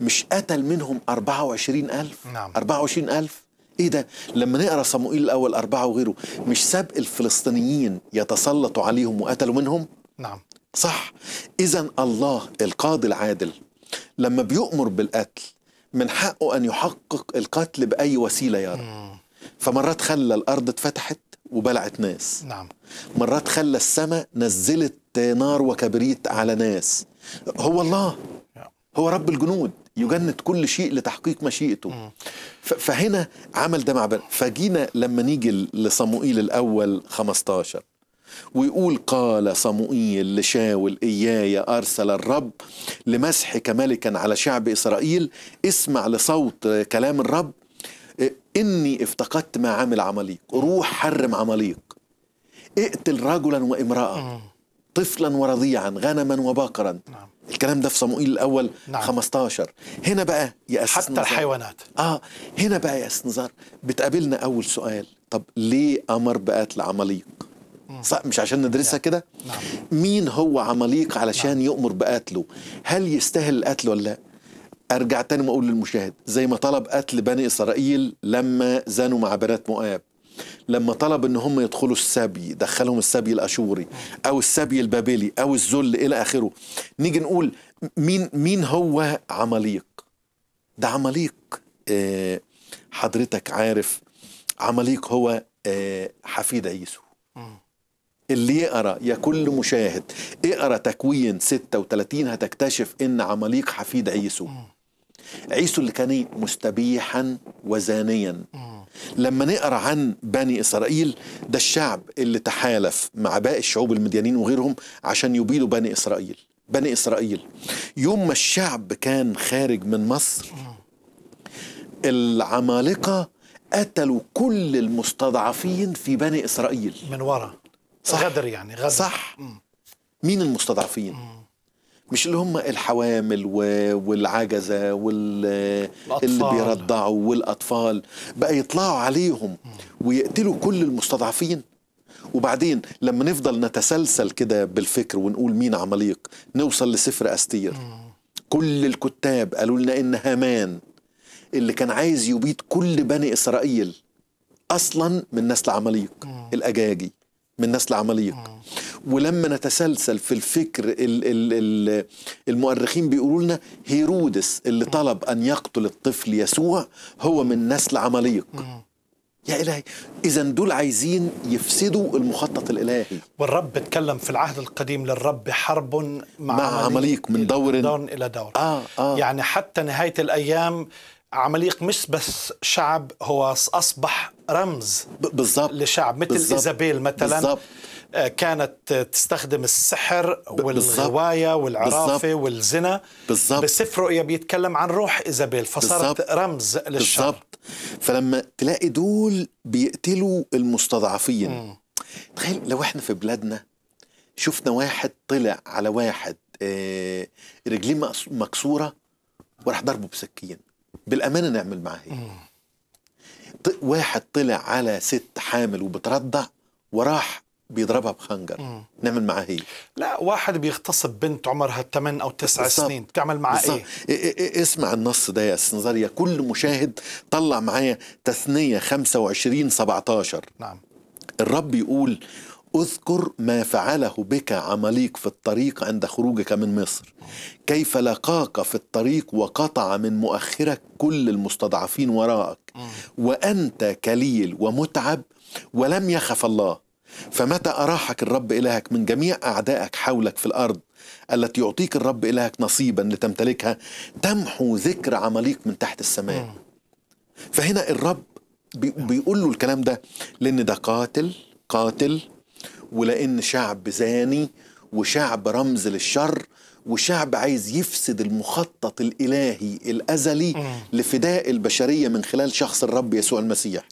مش قتل منهم 24000 نعم 24000 ايه ده لما نقرا صموئيل الاول أربعة وغيره مش ساب الفلسطينيين يتسلطوا عليهم وقتلوا منهم نعم صح إذا الله القاضي العادل لما بيؤمر بالقتل من حقه أن يحقق القتل بأي وسيلة رب فمرات خلى الأرض اتفتحت وبلعت ناس نعم مرات خلى السماء نزلت نار وكبريت على ناس هو الله هو رب الجنود يجند كل شيء لتحقيق مشيئته فهنا عمل ده مع فجينا لما نيجي لصموئيل الأول 15 ويقول قال صموئيل لشاول إياي أرسل الرب لمسحك ملكا على شعب إسرائيل اسمع لصوت كلام الرب إيه، إني افتقدت ما عمل عماليق روح حرم عماليق اقتل رجلا وامرأة طفلا ورضيعا غنما وبقرا نعم. الكلام ده في صموئيل الاول نعم. 15 هنا بقى يا حتى نظر. الحيوانات اه هنا بقى يا نزار بتقابلنا اول سؤال طب ليه امر بقتل عماليق صح مش عشان ندرسها نعم. كده نعم. مين هو عماليق علشان نعم. يؤمر بقتله هل يستاهل القتل ولا لا ارجع تاني واقول للمشاهد زي ما طلب قتل بني اسرائيل لما زانوا مع بنات مؤاب لما طلب ان هم يدخلوا السبي دخلهم السبي الاشوري او السبي البابلي او الذل الى اخره نيجي نقول مين مين هو عماليق ده عماليق آه، حضرتك عارف عماليق هو آه، حفيد عيسو اللي يقرا يا كل مشاهد اقرا تكوين 36 هتكتشف ان عماليق حفيد عيسو عيسو اللي كان إيه؟ مستبيحا وزانيا لما نقرا عن بني اسرائيل ده الشعب اللي تحالف مع باقي الشعوب المديانين وغيرهم عشان يبيدوا بني اسرائيل بني اسرائيل يوم ما الشعب كان خارج من مصر العمالقه قتلوا كل المستضعفين في بني اسرائيل من ورا صح غدر يعني غدر صح مم. مين المستضعفين؟ مم. مش اللي هم الحوامل والعجزة وال... اللي بيرضعوا والأطفال بقى يطلعوا عليهم ويقتلوا كل المستضعفين وبعدين لما نفضل نتسلسل كده بالفكر ونقول مين عماليق نوصل لسفر أستير كل الكتاب قالوا لنا إن هامان اللي كان عايز يبيد كل بني إسرائيل أصلا من نسل عماليق الأجاجي من نسل عماليق ولما نتسلسل في الفكر المؤرخين بيقولوا لنا هيرودس اللي طلب ان يقتل الطفل يسوع هو من نسل عماليق يا إلهي إذا دول عايزين يفسدوا المخطط الإلهي والرب اتكلم في العهد القديم للرب حرب مع, مع عمليق من دور من دور إلى دور آه آه يعني حتى نهاية الأيام عمليق مش بس شعب هو أصبح رمز بالضبط لشعب مثل بالزبط. ايزابيل مثلا بالزبط. آه، كانت تستخدم السحر والغواية والعرافة بالزبط. والزنا بالزبط. بسفره بيتكلم عن روح إيزابيل فصارت بالزبط. رمز للشر بالزبط. فلما تلاقي دول بيقتلوا المستضعفين م. تخيل لو احنا في بلادنا شفنا واحد طلع على واحد آه، رجليه مكسورة وراح ضربه بسكين بالأمانة نعمل معاه ايه واحد طلع على ست حامل وبترضع وراح بيضربها بخنجر مم. نعمل معاه هي لا واحد بيغتصب بنت عمرها 8 او 9 سنين بتعمل معاه بالزبط. إيه؟, إيه،, إيه،, ايه اسمع النص ده يا سنزاريا كل مشاهد طلع معايا تثنيه 25 17 نعم الرب يقول اذكر ما فعله بك عمليك في الطريق عند خروجك من مصر كيف لقاك في الطريق وقطع من مؤخرك كل المستضعفين وراءك وأنت كليل ومتعب ولم يخف الله فمتى أراحك الرب إلهك من جميع أعدائك حولك في الأرض التي يعطيك الرب إلهك نصيبا لتمتلكها تمحو ذكر عماليق من تحت السماء فهنا الرب بيقول له الكلام ده لأن ده قاتل قاتل ولأن شعب زاني وشعب رمز للشر وشعب عايز يفسد المخطط الالهي الازلي لفداء البشريه من خلال شخص الرب يسوع المسيح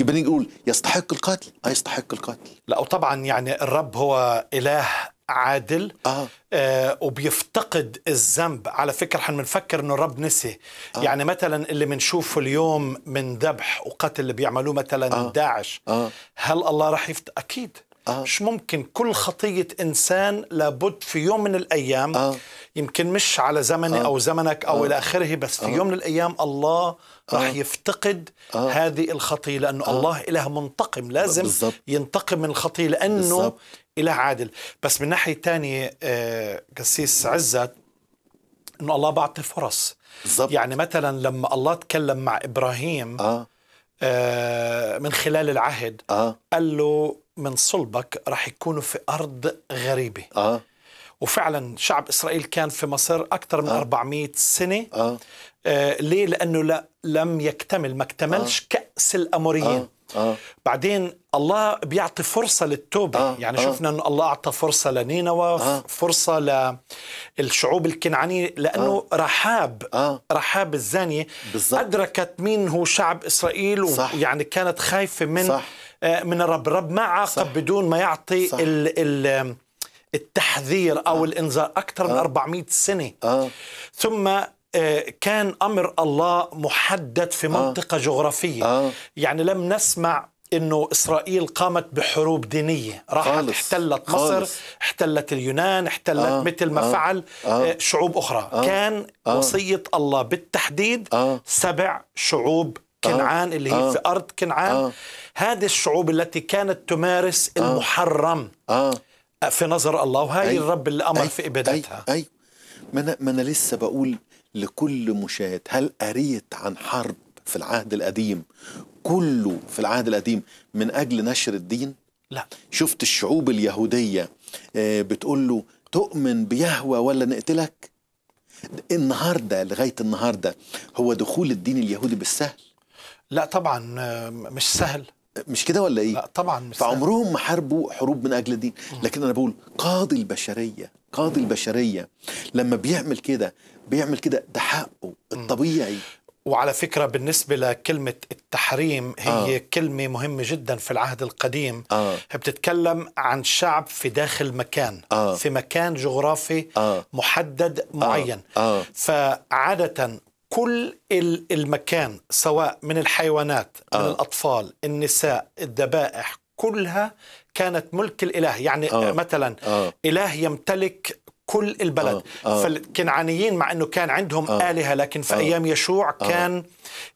يبقى نيجي نقول يستحق القتل اه يستحق القتل لا وطبعا يعني الرب هو اله عادل آه. آه وبيفتقد الذنب على فكرة احنا بنفكر انه الرب نسي آه. يعني مثلا اللي بنشوفه اليوم من ذبح وقتل اللي بيعملوه مثلا آه. داعش آه. هل الله راح يفت... اكيد آه. مش ممكن كل خطية إنسان لابد في يوم من الأيام آه. يمكن مش على زمني آه. أو زمنك أو آه. إلى آخره بس في آه. يوم من الأيام الله آه. راح يفتقد آه. هذه الخطية لأنه آه. الله إله منتقم لازم بالزبط. ينتقم من الخطية لأنه إله عادل بس من ناحية تانية آه قسيس عزت أنه الله بعطي فرص بالزبط. يعني مثلا لما الله تكلم مع إبراهيم آه. آه من خلال العهد آه. قال له من صلبك راح يكونوا في أرض غريبة آه. وفعلا شعب إسرائيل كان في مصر أكثر من آه. 400 سنة آه. آه ليه؟ لأنه لا لم يكتمل ما اكتملش آه. كأس الأموريين آه. آه. بعدين الله بيعطي فرصة للتوبة آه. يعني آه. شفنا أن الله أعطى فرصة لنينوى آه. فرصة للشعوب الكنعانية لأنه آه. رحاب آه. رحاب الزانية بالزبط. أدركت مين هو شعب إسرائيل صح. ويعني كانت خايفة من صح. آه، من الرب الرب ما عاقب بدون ما يعطي صح. ال ال التحذير او آه. الانذار اكثر من آه. 400 سنه آه. ثم آه، كان امر الله محدد في آه. منطقه آه. جغرافيه آه. يعني لم نسمع انه اسرائيل قامت بحروب دينيه راحت خالص. احتلت مصر خالص. احتلت اليونان احتلت آه. مثل ما آه. فعل آه. شعوب اخرى آه. كان آه. وصيه الله بالتحديد آه. سبع شعوب كنعان آه. اللي هي آه. في ارض كنعان آه. هذه الشعوب التي كانت تمارس آه. المحرم آه. في نظر الله وهي أي. الرب اللي أمر أي. في إبادتها أيوه. أيوه. ما أنا, ما أنا لسه بقول لكل مشاهد هل قريت عن حرب في العهد القديم كله في العهد القديم من أجل نشر الدين؟ لا شفت الشعوب اليهودية آه، بتقول له تؤمن بيهوى ولا نقتلك؟ النهارده لغايه النهارده هو دخول الدين اليهودي بالسهل؟ لا طبعا آه، مش سهل مش كده ولا ايه؟ لا طبعا مش فعمرهم ما حاربوا حروب من اجل الدين، لكن انا بقول قاضي البشريه، قاضي البشريه لما بيعمل كده بيعمل كده ده حقه الطبيعي وعلى فكرة بالنسبة لكلمة التحريم هي آه. كلمة مهمة جدا في العهد القديم آه. بتتكلم عن شعب في داخل مكان آه. في مكان جغرافي آه. محدد معين آه. آه. فعادة كل المكان سواء من الحيوانات من آه. الأطفال النساء الذبائح كلها كانت ملك الإله يعني آه. مثلا آه. إله يمتلك كل البلد آه. آه. فالكنعانيين مع أنه كان عندهم آه. آلهة لكن في آه. أيام يشوع آه. كان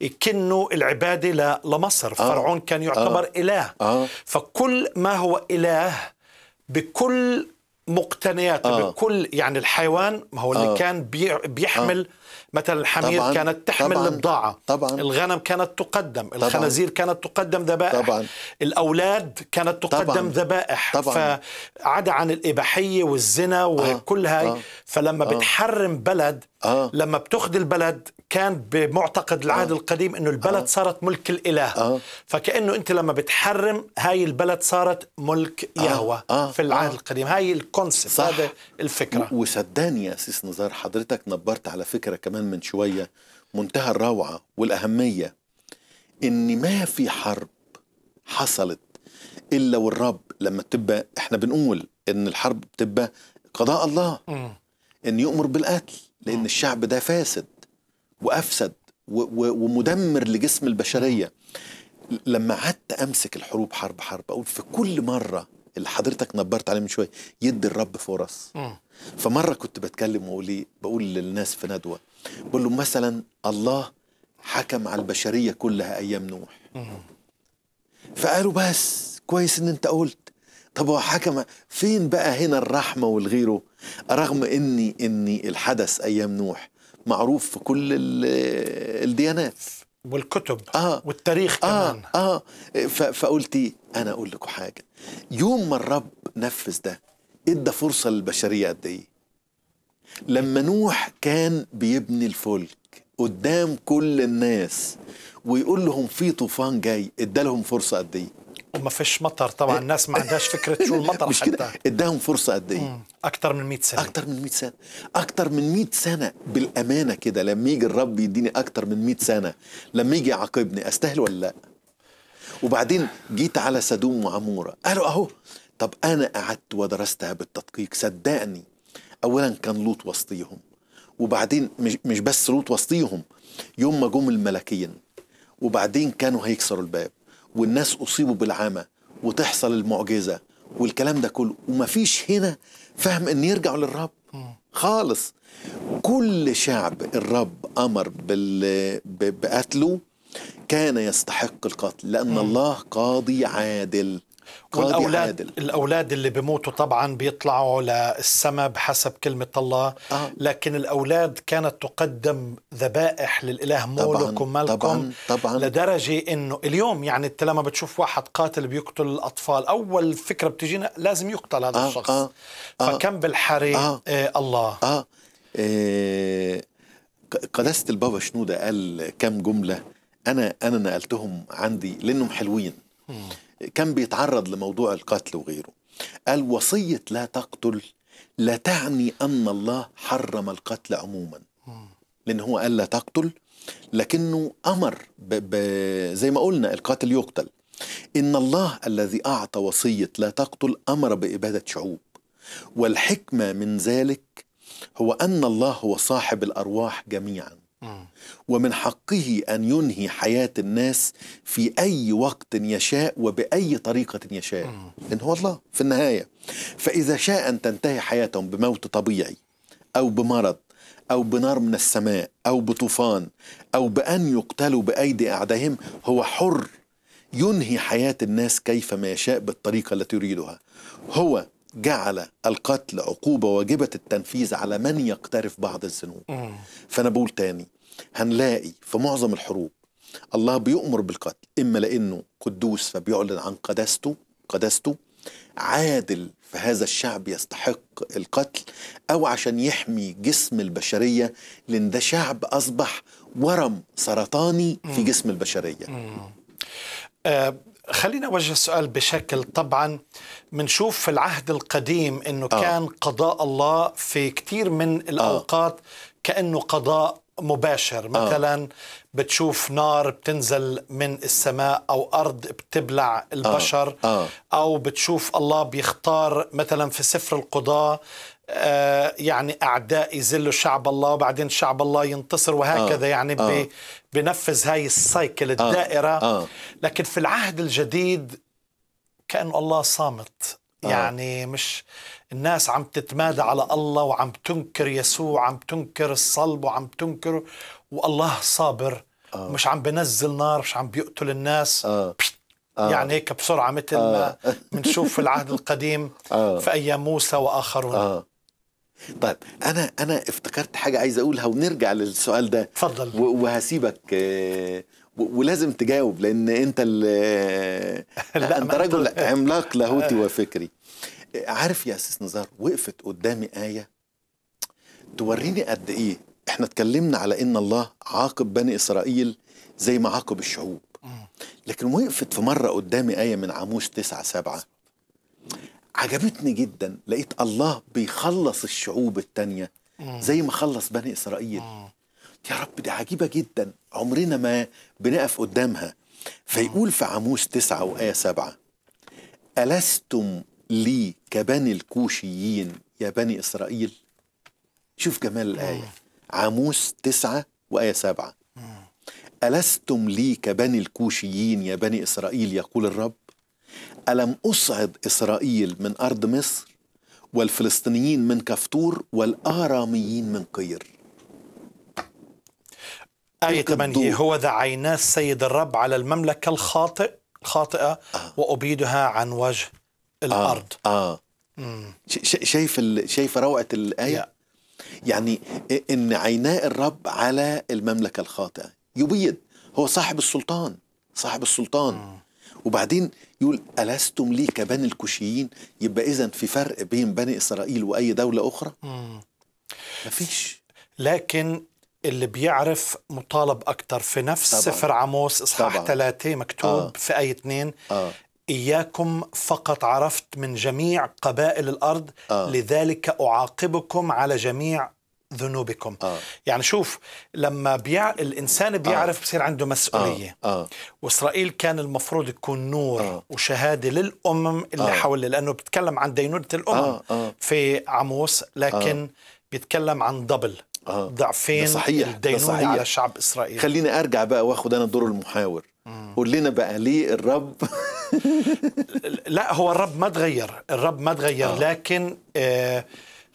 يكنوا العبادة لمصر آه. فرعون كان يعتبر آه. إله آه. فكل ما هو إله بكل مقتنياته آه. بكل يعني الحيوان ما هو اللي آه. كان بيحمل آه. مثلا الحمير طبعاً كانت تحمل طبعاً البضاعة طبعا الغنم كانت تقدم طبعاً الخنازير كانت تقدم ذبائح طبعا الأولاد كانت تقدم ذبائح طبعا فعدا عن الإباحية والزنا آه، وكل هاي آه. فلما آه. بتحرم بلد آه. لما بتاخذ البلد كان بمعتقد العهد آه. القديم انه البلد آه. صارت ملك الاله آه. فكانه انت لما بتحرم هاي البلد صارت ملك آه. يهوى آه. في العهد آه. القديم هاي الكونسيبت هذا الفكره وصدقني يا سيس نزار حضرتك نبرت على فكره كمان من شويه منتهى الروعه والاهميه ان ما في حرب حصلت الا والرب لما بتبقى احنا بنقول ان الحرب بتبقى قضاء الله م. ان يؤمر بالقتل لان الشعب ده فاسد وافسد ومدمر لجسم البشريه لما قعدت امسك الحروب حرب حرب اقول في كل مره اللي حضرتك نبرت عليه من شويه يدي الرب فرص فمره كنت بتكلم واقول إيه، بقول للناس في ندوه بقول لهم مثلا الله حكم على البشريه كلها ايام نوح فقالوا بس كويس ان انت قلت طب هو حكم فين بقى هنا الرحمة والغيره رغم اني اني الحدث ايام نوح معروف في كل الديانات والكتب آه والتاريخ آه كمان اه اه فقلت إيه؟ انا اقول لكم حاجه يوم ما الرب نفذ ده ادى فرصه للبشريه قد ايه لما نوح كان بيبني الفلك قدام كل الناس ويقول لهم في طوفان جاي ادى لهم فرصه قد ايه وما فيش مطر طبعا الناس ما عندهاش فكره شو المطر مش كده اداهم فرصه قد ايه؟ اكثر من 100 سنه اكثر من 100 سنه اكثر من 100 سنه بالامانه كده لما يجي الرب يديني اكثر من 100 سنه لما يجي يعاقبني استاهل ولا لا؟ وبعدين جيت على سدوم وعموره قالوا اهو طب انا قعدت ودرستها بالتدقيق صدقني اولا كان لوط وسطيهم وبعدين مش, مش بس لوط وسطيهم يوم ما جم الملكين وبعدين كانوا هيكسروا الباب والناس أصيبوا بالعامة وتحصل المعجزة والكلام ده كله ومفيش هنا فهم أن يرجعوا للرب خالص كل شعب الرب أمر بال... بقتله كان يستحق القتل لأن الله قاضي عادل والاولاد عادل. الاولاد اللي بيموتوا طبعا بيطلعوا للسماء بحسب كلمه الله آه. لكن الاولاد كانت تقدم ذبائح للاله مولك ومالكم طبعا طبعا لدرجه انه اليوم يعني انت لما بتشوف واحد قاتل بيقتل الاطفال اول فكره بتجينا لازم يقتل هذا آه. الشخص آه. آه. فكم بالحري آه. آه الله آه. آه. قداسه البابا شنوده قال كم جمله انا انا نقلتهم عندي لانهم حلوين مم. كان بيتعرض لموضوع القتل وغيره قال وصية لا تقتل لا تعني أن الله حرم القتل عموما لأن هو قال لا تقتل لكنه أمر ب ب زي ما قلنا القاتل يقتل إن الله الذي أعطى وصية لا تقتل أمر بإبادة شعوب والحكمة من ذلك هو أن الله هو صاحب الأرواح جميعا ومن حقه أن ينهي حياة الناس في أي وقت يشاء وبأي طريقة يشاء إن هو الله في النهاية فإذا شاء أن تنتهي حياتهم بموت طبيعي أو بمرض أو بنار من السماء أو بطوفان أو بأن يقتلوا بأيدي أعدائهم هو حر ينهي حياة الناس كيفما يشاء بالطريقة التي يريدها هو جعل القتل عقوبة واجبة التنفيذ على من يقترف بعض الذنوب فأنا بقول تاني هنلاقي في معظم الحروب الله بيؤمر بالقتل إما لأنه قدوس فبيعلن عن قداسته قداسته عادل فهذا الشعب يستحق القتل أو عشان يحمي جسم البشرية لأن ده شعب أصبح ورم سرطاني في جسم البشرية خلينا أوجه السؤال بشكل طبعا بنشوف في العهد القديم أنه آه. كان قضاء الله في كثير من آه. الأوقات آه. كأنه قضاء مباشر آه. مثلا آه. بتشوف نار بتنزل من السماء أو أرض بتبلع آه. البشر آه. آه. أو بتشوف الله بيختار مثلا في سفر القضاء آه يعني أعداء يذلوا شعب الله وبعدين شعب الله ينتصر وهكذا آه. يعني آه. بنفذ هاي السايكل آه، الدائرة آه. آه. لكن في العهد الجديد كأنه الله صامت آه. يعني مش الناس عم تتمادى على الله وعم تنكر يسوع عم تنكر الصلب وعم تنكر والله صابر آه. مش عم بنزل نار مش عم بيقتل الناس آه. آه. يعني هيك بسرعة مثل آه. ما بنشوف في العهد القديم آه. في أيام موسى وآخرون آه. طيب انا انا افتكرت حاجه عايز اقولها ونرجع للسؤال ده اتفضل وهسيبك آه، ولازم تجاوب لان انت لا انت رجل عملاق لاهوتي آه. وفكري عارف يا اساس نزار وقفت قدامي ايه توريني قد ايه احنا اتكلمنا على ان الله عاقب بني اسرائيل زي ما عاقب الشعوب لكن وقفت في مره قدامي ايه من عاموس 9 7 عجبتني جدا لقيت الله بيخلص الشعوب التانية زي ما خلص بني إسرائيل يا رب دي عجيبة جدا عمرنا ما بنقف قدامها فيقول في عموس تسعة وآية سبعة ألستم لي كبني الكوشيين يا بني إسرائيل شوف جمال الآية عموس تسعة وآية سبعة ألستم لي كبني الكوشيين يا بني إسرائيل يقول الرب ألم أصعد إسرائيل من أرض مصر والفلسطينيين من كفتور والآراميين من قير آية 8 هو ذا عينا السيد الرب على المملكة الخاطئ الخاطئة آه. وأبيدها عن وجه الأرض آه, آه. شايف ال... شايف روعة الآية yeah. يعني إن عيناء الرب على المملكة الخاطئة يبيد هو صاحب السلطان صاحب السلطان مم. وبعدين يقول ألستم لي كبني الكوشيين يبقى إذا في فرق بين بني إسرائيل وأي دولة أخرى مفيش لكن اللي بيعرف مطالب أكتر في نفس طبعا. سفر عموس إصحاح ثلاثة مكتوب آه. في أي اثنين آه. إياكم فقط عرفت من جميع قبائل الأرض آه. لذلك أعاقبكم على جميع ذنوبكم آه. يعني شوف لما بيع... الإنسان آه. بيعرف آه. بصير عنده مسؤولية آه. آه. وإسرائيل كان المفروض يكون نور آه. وشهادة للأمم اللي آه. حوالي لأنه بتكلم عن دينونة الأمم آه. آه. في عموس لكن آه. بيتكلم عن دبل آه. ضعفين الدينونة على شعب إسرائيل خليني أرجع بقى وأخد أنا دور المحاور قول لنا بقى ليه الرب لا هو الرب ما تغير الرب ما تغير آه. لكن آه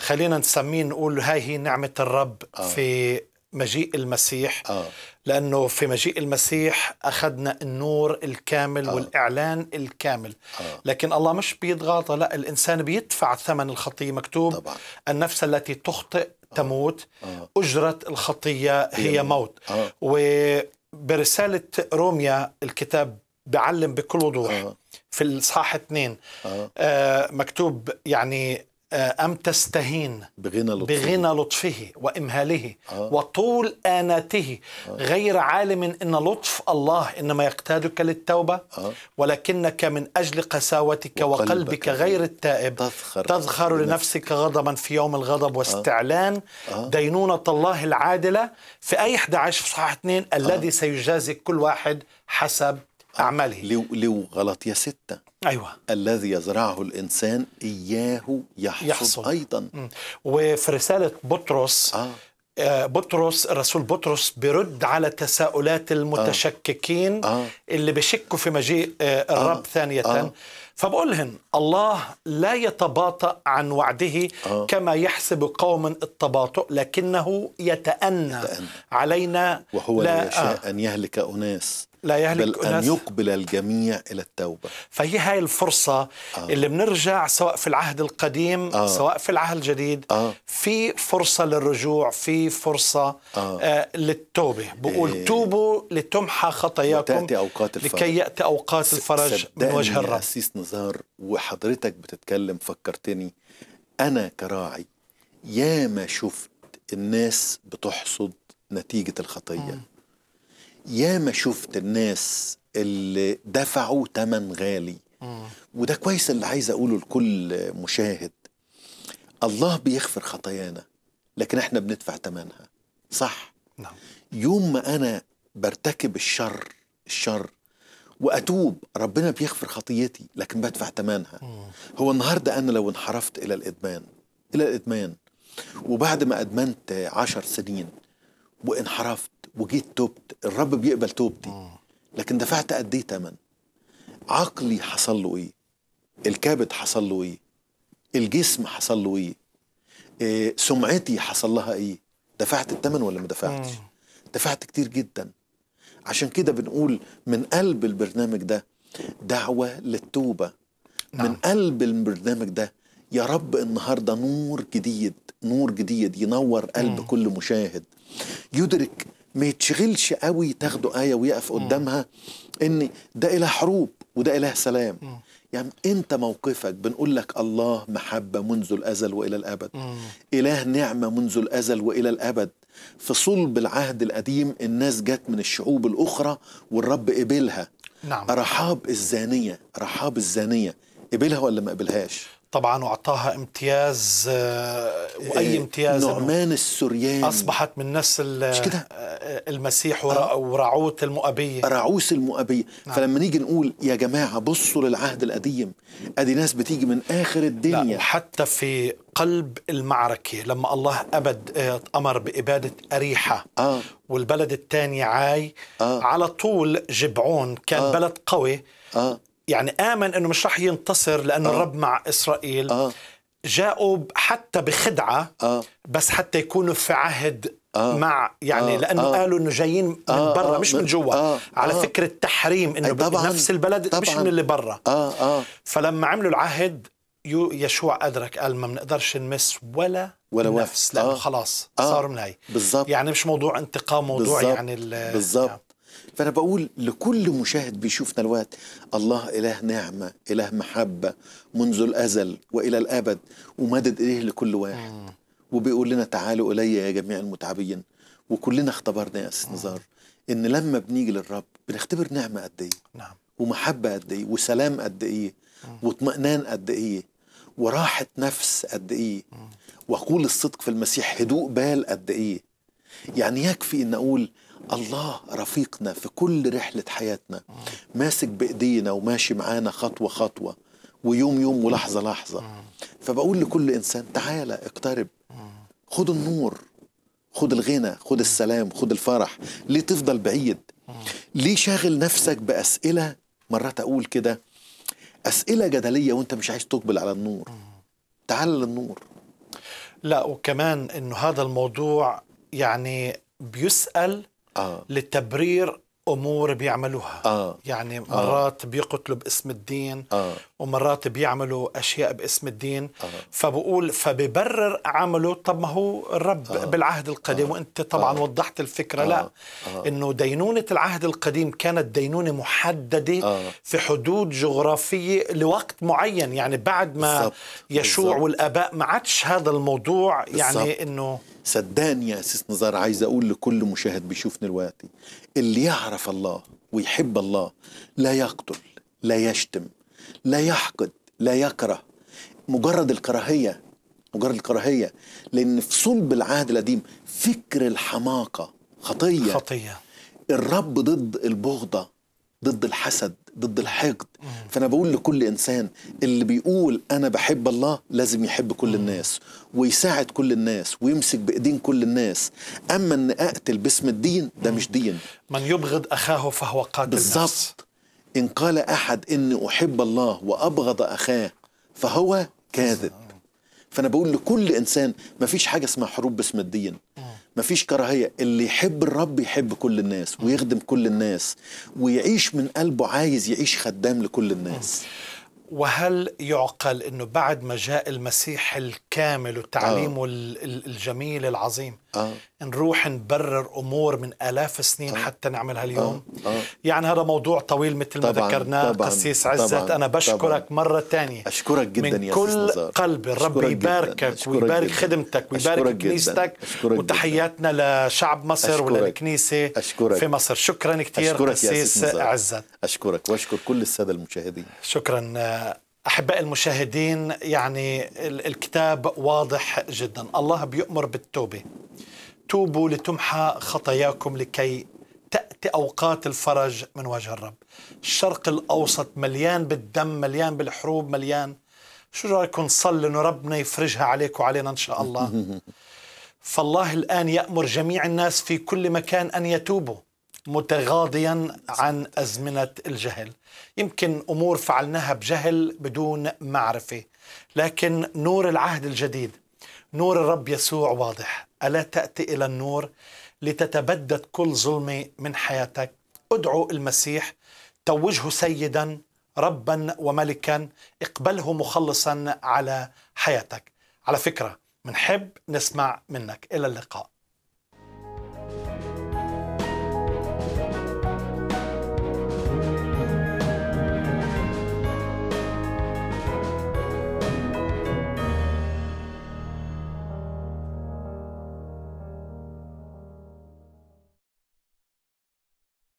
خلينا نسميه نقول هاي هي نعمة الرب آه. في مجيء المسيح آه. لأنه في مجيء المسيح أخذنا النور الكامل آه. والإعلان الكامل آه. لكن الله مش بيضغط لا الإنسان بيدفع ثمن الخطية مكتوب طبعا. النفس التي تخطئ آه. تموت آه. أجرة الخطية هي موت آه. وبرسالة روميا الكتاب بعلم بكل وضوح آه. في الإصحاح 2 آه. آه مكتوب يعني آه، أم تستهين بغنى لطفه, بغنى لطفه وإمهاله آه. وطول آناته آه. غير عالم إن لطف الله إنما يقتادك للتوبة آه. ولكنك من أجل قساوتك وقلبك, وقلبك غير التائب تذخر, تذخر لنفسك غضبا في يوم الغضب آه. واستعلان آه. آه. دينونة الله العادلة في أي 11 صحة صحاح 2 آه. الذي سيجازي كل واحد حسب أعماله لو, لو غلط يا ستة أيوة. الذي يزرعه الإنسان إياه يحصد, يحصد. أيضا م. وفي رسالة بطرس آه. آه. بطرس الرسول بطرس بيرد على تساؤلات المتشككين آه. آه. اللي بيشكوا في مجيء آه، الرب آه. ثانية آه. فبقولهم الله لا يتباطأ عن وعده آه. كما يحسب قوم التباطؤ لكنه يتأنى, يتأنى. علينا وهو لا, لا يشاء آه. أن يهلك أناس لا يهلك بل أن يقبل الجميع إلى التوبة فهي هاي الفرصة آه. اللي بنرجع سواء في العهد القديم آه. سواء في العهد الجديد آه. في فرصة للرجوع في فرصة آه. آه للتوبة بقول إيه. توبوا لتمحى خطاياكم أوقات الفرج لكي يأتي أوقات الفرج من وجه الرب أسيس نزار وحضرتك بتتكلم فكرتني أنا كراعي ياما شفت الناس بتحصد نتيجة الخطية م. ياما شفت الناس اللي دفعوا تمن غالي مم. وده كويس اللي عايز اقوله لكل مشاهد الله بيغفر خطايانا لكن احنا بندفع ثمنها صح نعم. يوم ما انا برتكب الشر الشر واتوب ربنا بيغفر خطيتي لكن بدفع ثمنها هو النهارده انا لو انحرفت الى الادمان الى الادمان وبعد ما ادمنت عشر سنين وانحرفت وجيت توبت الرب بيقبل توبتي لكن دفعت قد ايه تمن عقلي حصل له ايه الكبد حصل له ايه الجسم حصل له ايه, إيه سمعتي حصل لها ايه دفعت التمن ولا ما دفعتش دفعت كتير جدا عشان كده بنقول من قلب البرنامج ده دعوة للتوبة نعم. من قلب البرنامج ده يا رب النهارده نور جديد نور جديد ينور قلب مم. كل مشاهد يدرك ما يتشغلش قوي تاخده آية ويقف قدامها إن ده إله حروب وده إله سلام مم. يعني أنت موقفك بنقول لك الله محبة منذ الأزل وإلى الأبد مم. إله نعمة منذ الأزل وإلى الأبد في صلب العهد القديم الناس جت من الشعوب الأخرى والرب قبلها نعم. رحاب الزانية رحاب الزانية قبلها ولا ما قبلهاش طبعا واعطاها امتياز آه، واي آه، امتياز نعمان السرياني اصبحت من نسل مش كده؟ آه، المسيح وراعوت المؤبيه راعوس المؤبيه نعم. فلما نيجي نقول يا جماعه بصوا للعهد القديم ادي ناس بتيجي من اخر الدنيا لا وحتى في قلب المعركة لما الله أبد أمر بإبادة أريحة آه. والبلد الثاني عاي آه. على طول جبعون كان آه. بلد قوي آه. يعني آمن أنه مش رح ينتصر لأنه آه. الرب مع إسرائيل آه. جاءوا حتى بخدعة آه. بس حتى يكونوا في عهد آه مع يعني آه لانه آه قالوا انه جايين من آه, آه. برا مش من آه. جوا آه على آه فكره تحريم انه بنفس نفس البلد طبعاً مش من اللي برا آه آه فلما عملوا العهد يشوع ادرك قال ما بنقدرش نمس ولا ولا نفس لانه آه خلاص آه صار ملاي بالزبط يعني مش موضوع انتقام موضوع بالزبط يعني بالضبط فأنا بقول لكل مشاهد بيشوفنا الوقت الله إله نعمة إله محبة منذ الأزل وإلى الأبد ومدد إليه لكل واحد وبيقول لنا تعالوا إلي يا جميع المتعبين وكلنا اختبرنا يا أستاذ نزار إن لما بنيجي للرب بنختبر نعمة قد إيه نعم. ومحبة قد إيه وسلام قد إيه واطمئنان قد إيه وراحة نفس قد إيه وقول الصدق في المسيح هدوء بال قد إيه يعني يكفي إن أقول الله رفيقنا في كل رحلة حياتنا ماسك بإيدينا وماشي معانا خطوة خطوة ويوم يوم ولحظة لحظة فبقول لكل إنسان تعالى اقترب خد النور خد الغنى خد السلام خد الفرح ليه تفضل بعيد ليه شاغل نفسك بأسئلة مرات أقول كده أسئلة جدلية وأنت مش عايز تقبل على النور تعال للنور لا وكمان أنه هذا الموضوع يعني بيسأل آه. للتبرير امور بيعملوها آه. يعني آه. مرات آه. بيقتلوا باسم الدين آه. ومرات بيعملوا اشياء باسم الدين آه. فبقول فبيبرر عمله طب ما هو الرب آه. بالعهد القديم آه. وانت طبعا آه. وضحت الفكره آه. لا آه. انه دينونه العهد القديم كانت دينونه محدده آه. في حدود جغرافيه لوقت معين يعني بعد ما بالزبط. يشوع بالزبط. والاباء ما عادش هذا الموضوع يعني انه صدقني يا سيس نزار عايز اقول لكل مشاهد بيشوفني دلوقتي اللي يعرف الله ويحب الله لا يقتل لا يشتم لا يحقد لا يكره مجرد الكراهية مجرد الكراهية لأن في صلب العهد القديم فكر الحماقة خطية خطية الرب ضد البغضة ضد الحسد ضد الحقد فانا بقول لكل انسان اللي بيقول انا بحب الله لازم يحب كل الناس ويساعد كل الناس ويمسك بايدين كل الناس اما ان اقتل باسم الدين ده مش دين من يبغض اخاه فهو قاتل بالظبط ان قال احد اني احب الله وابغض اخاه فهو كاذب فانا بقول لكل انسان مفيش حاجه اسمها حروب باسم الدين مفيش كراهيه اللي يحب الرب يحب كل الناس ويخدم كل الناس ويعيش من قلبه عايز يعيش خدام لكل الناس وهل يعقل انه بعد ما جاء المسيح الكامل وتعليمه آه. الجميل العظيم آه. نروح نبرر امور من الاف السنين أه حتى نعملها آه، اليوم آه. آه. يعني هذا موضوع طويل مثل ما ذكرناه قسيس عزت انا بشكرك طبعاً. مره ثانيه اشكرك جدا من يا كل قلبي الرب يباركك ويبارك خدمتك ويبارك كنيستك وتحياتنا لشعب مصر وللكنيسه أشكرك. في مصر شكرا كثير قسيس عزت اشكرك واشكر كل الساده المشاهدين شكرا أحباء المشاهدين يعني الكتاب واضح جدا الله بيؤمر بالتوبة توبوا لتمحى خطاياكم لكي تأتي أوقات الفرج من وجه الرب الشرق الأوسط مليان بالدم مليان بالحروب مليان شو رأيكم نصلي أنه ربنا يفرجها عليك وعلينا إن شاء الله فالله الآن يأمر جميع الناس في كل مكان أن يتوبوا متغاضيا عن أزمنة الجهل يمكن أمور فعلناها بجهل بدون معرفة لكن نور العهد الجديد نور الرب يسوع واضح ألا تأتي إلى النور لتتبدد كل ظلمة من حياتك ادعو المسيح توجه سيدا ربا وملكا اقبله مخلصا على حياتك على فكرة منحب نسمع منك إلى اللقاء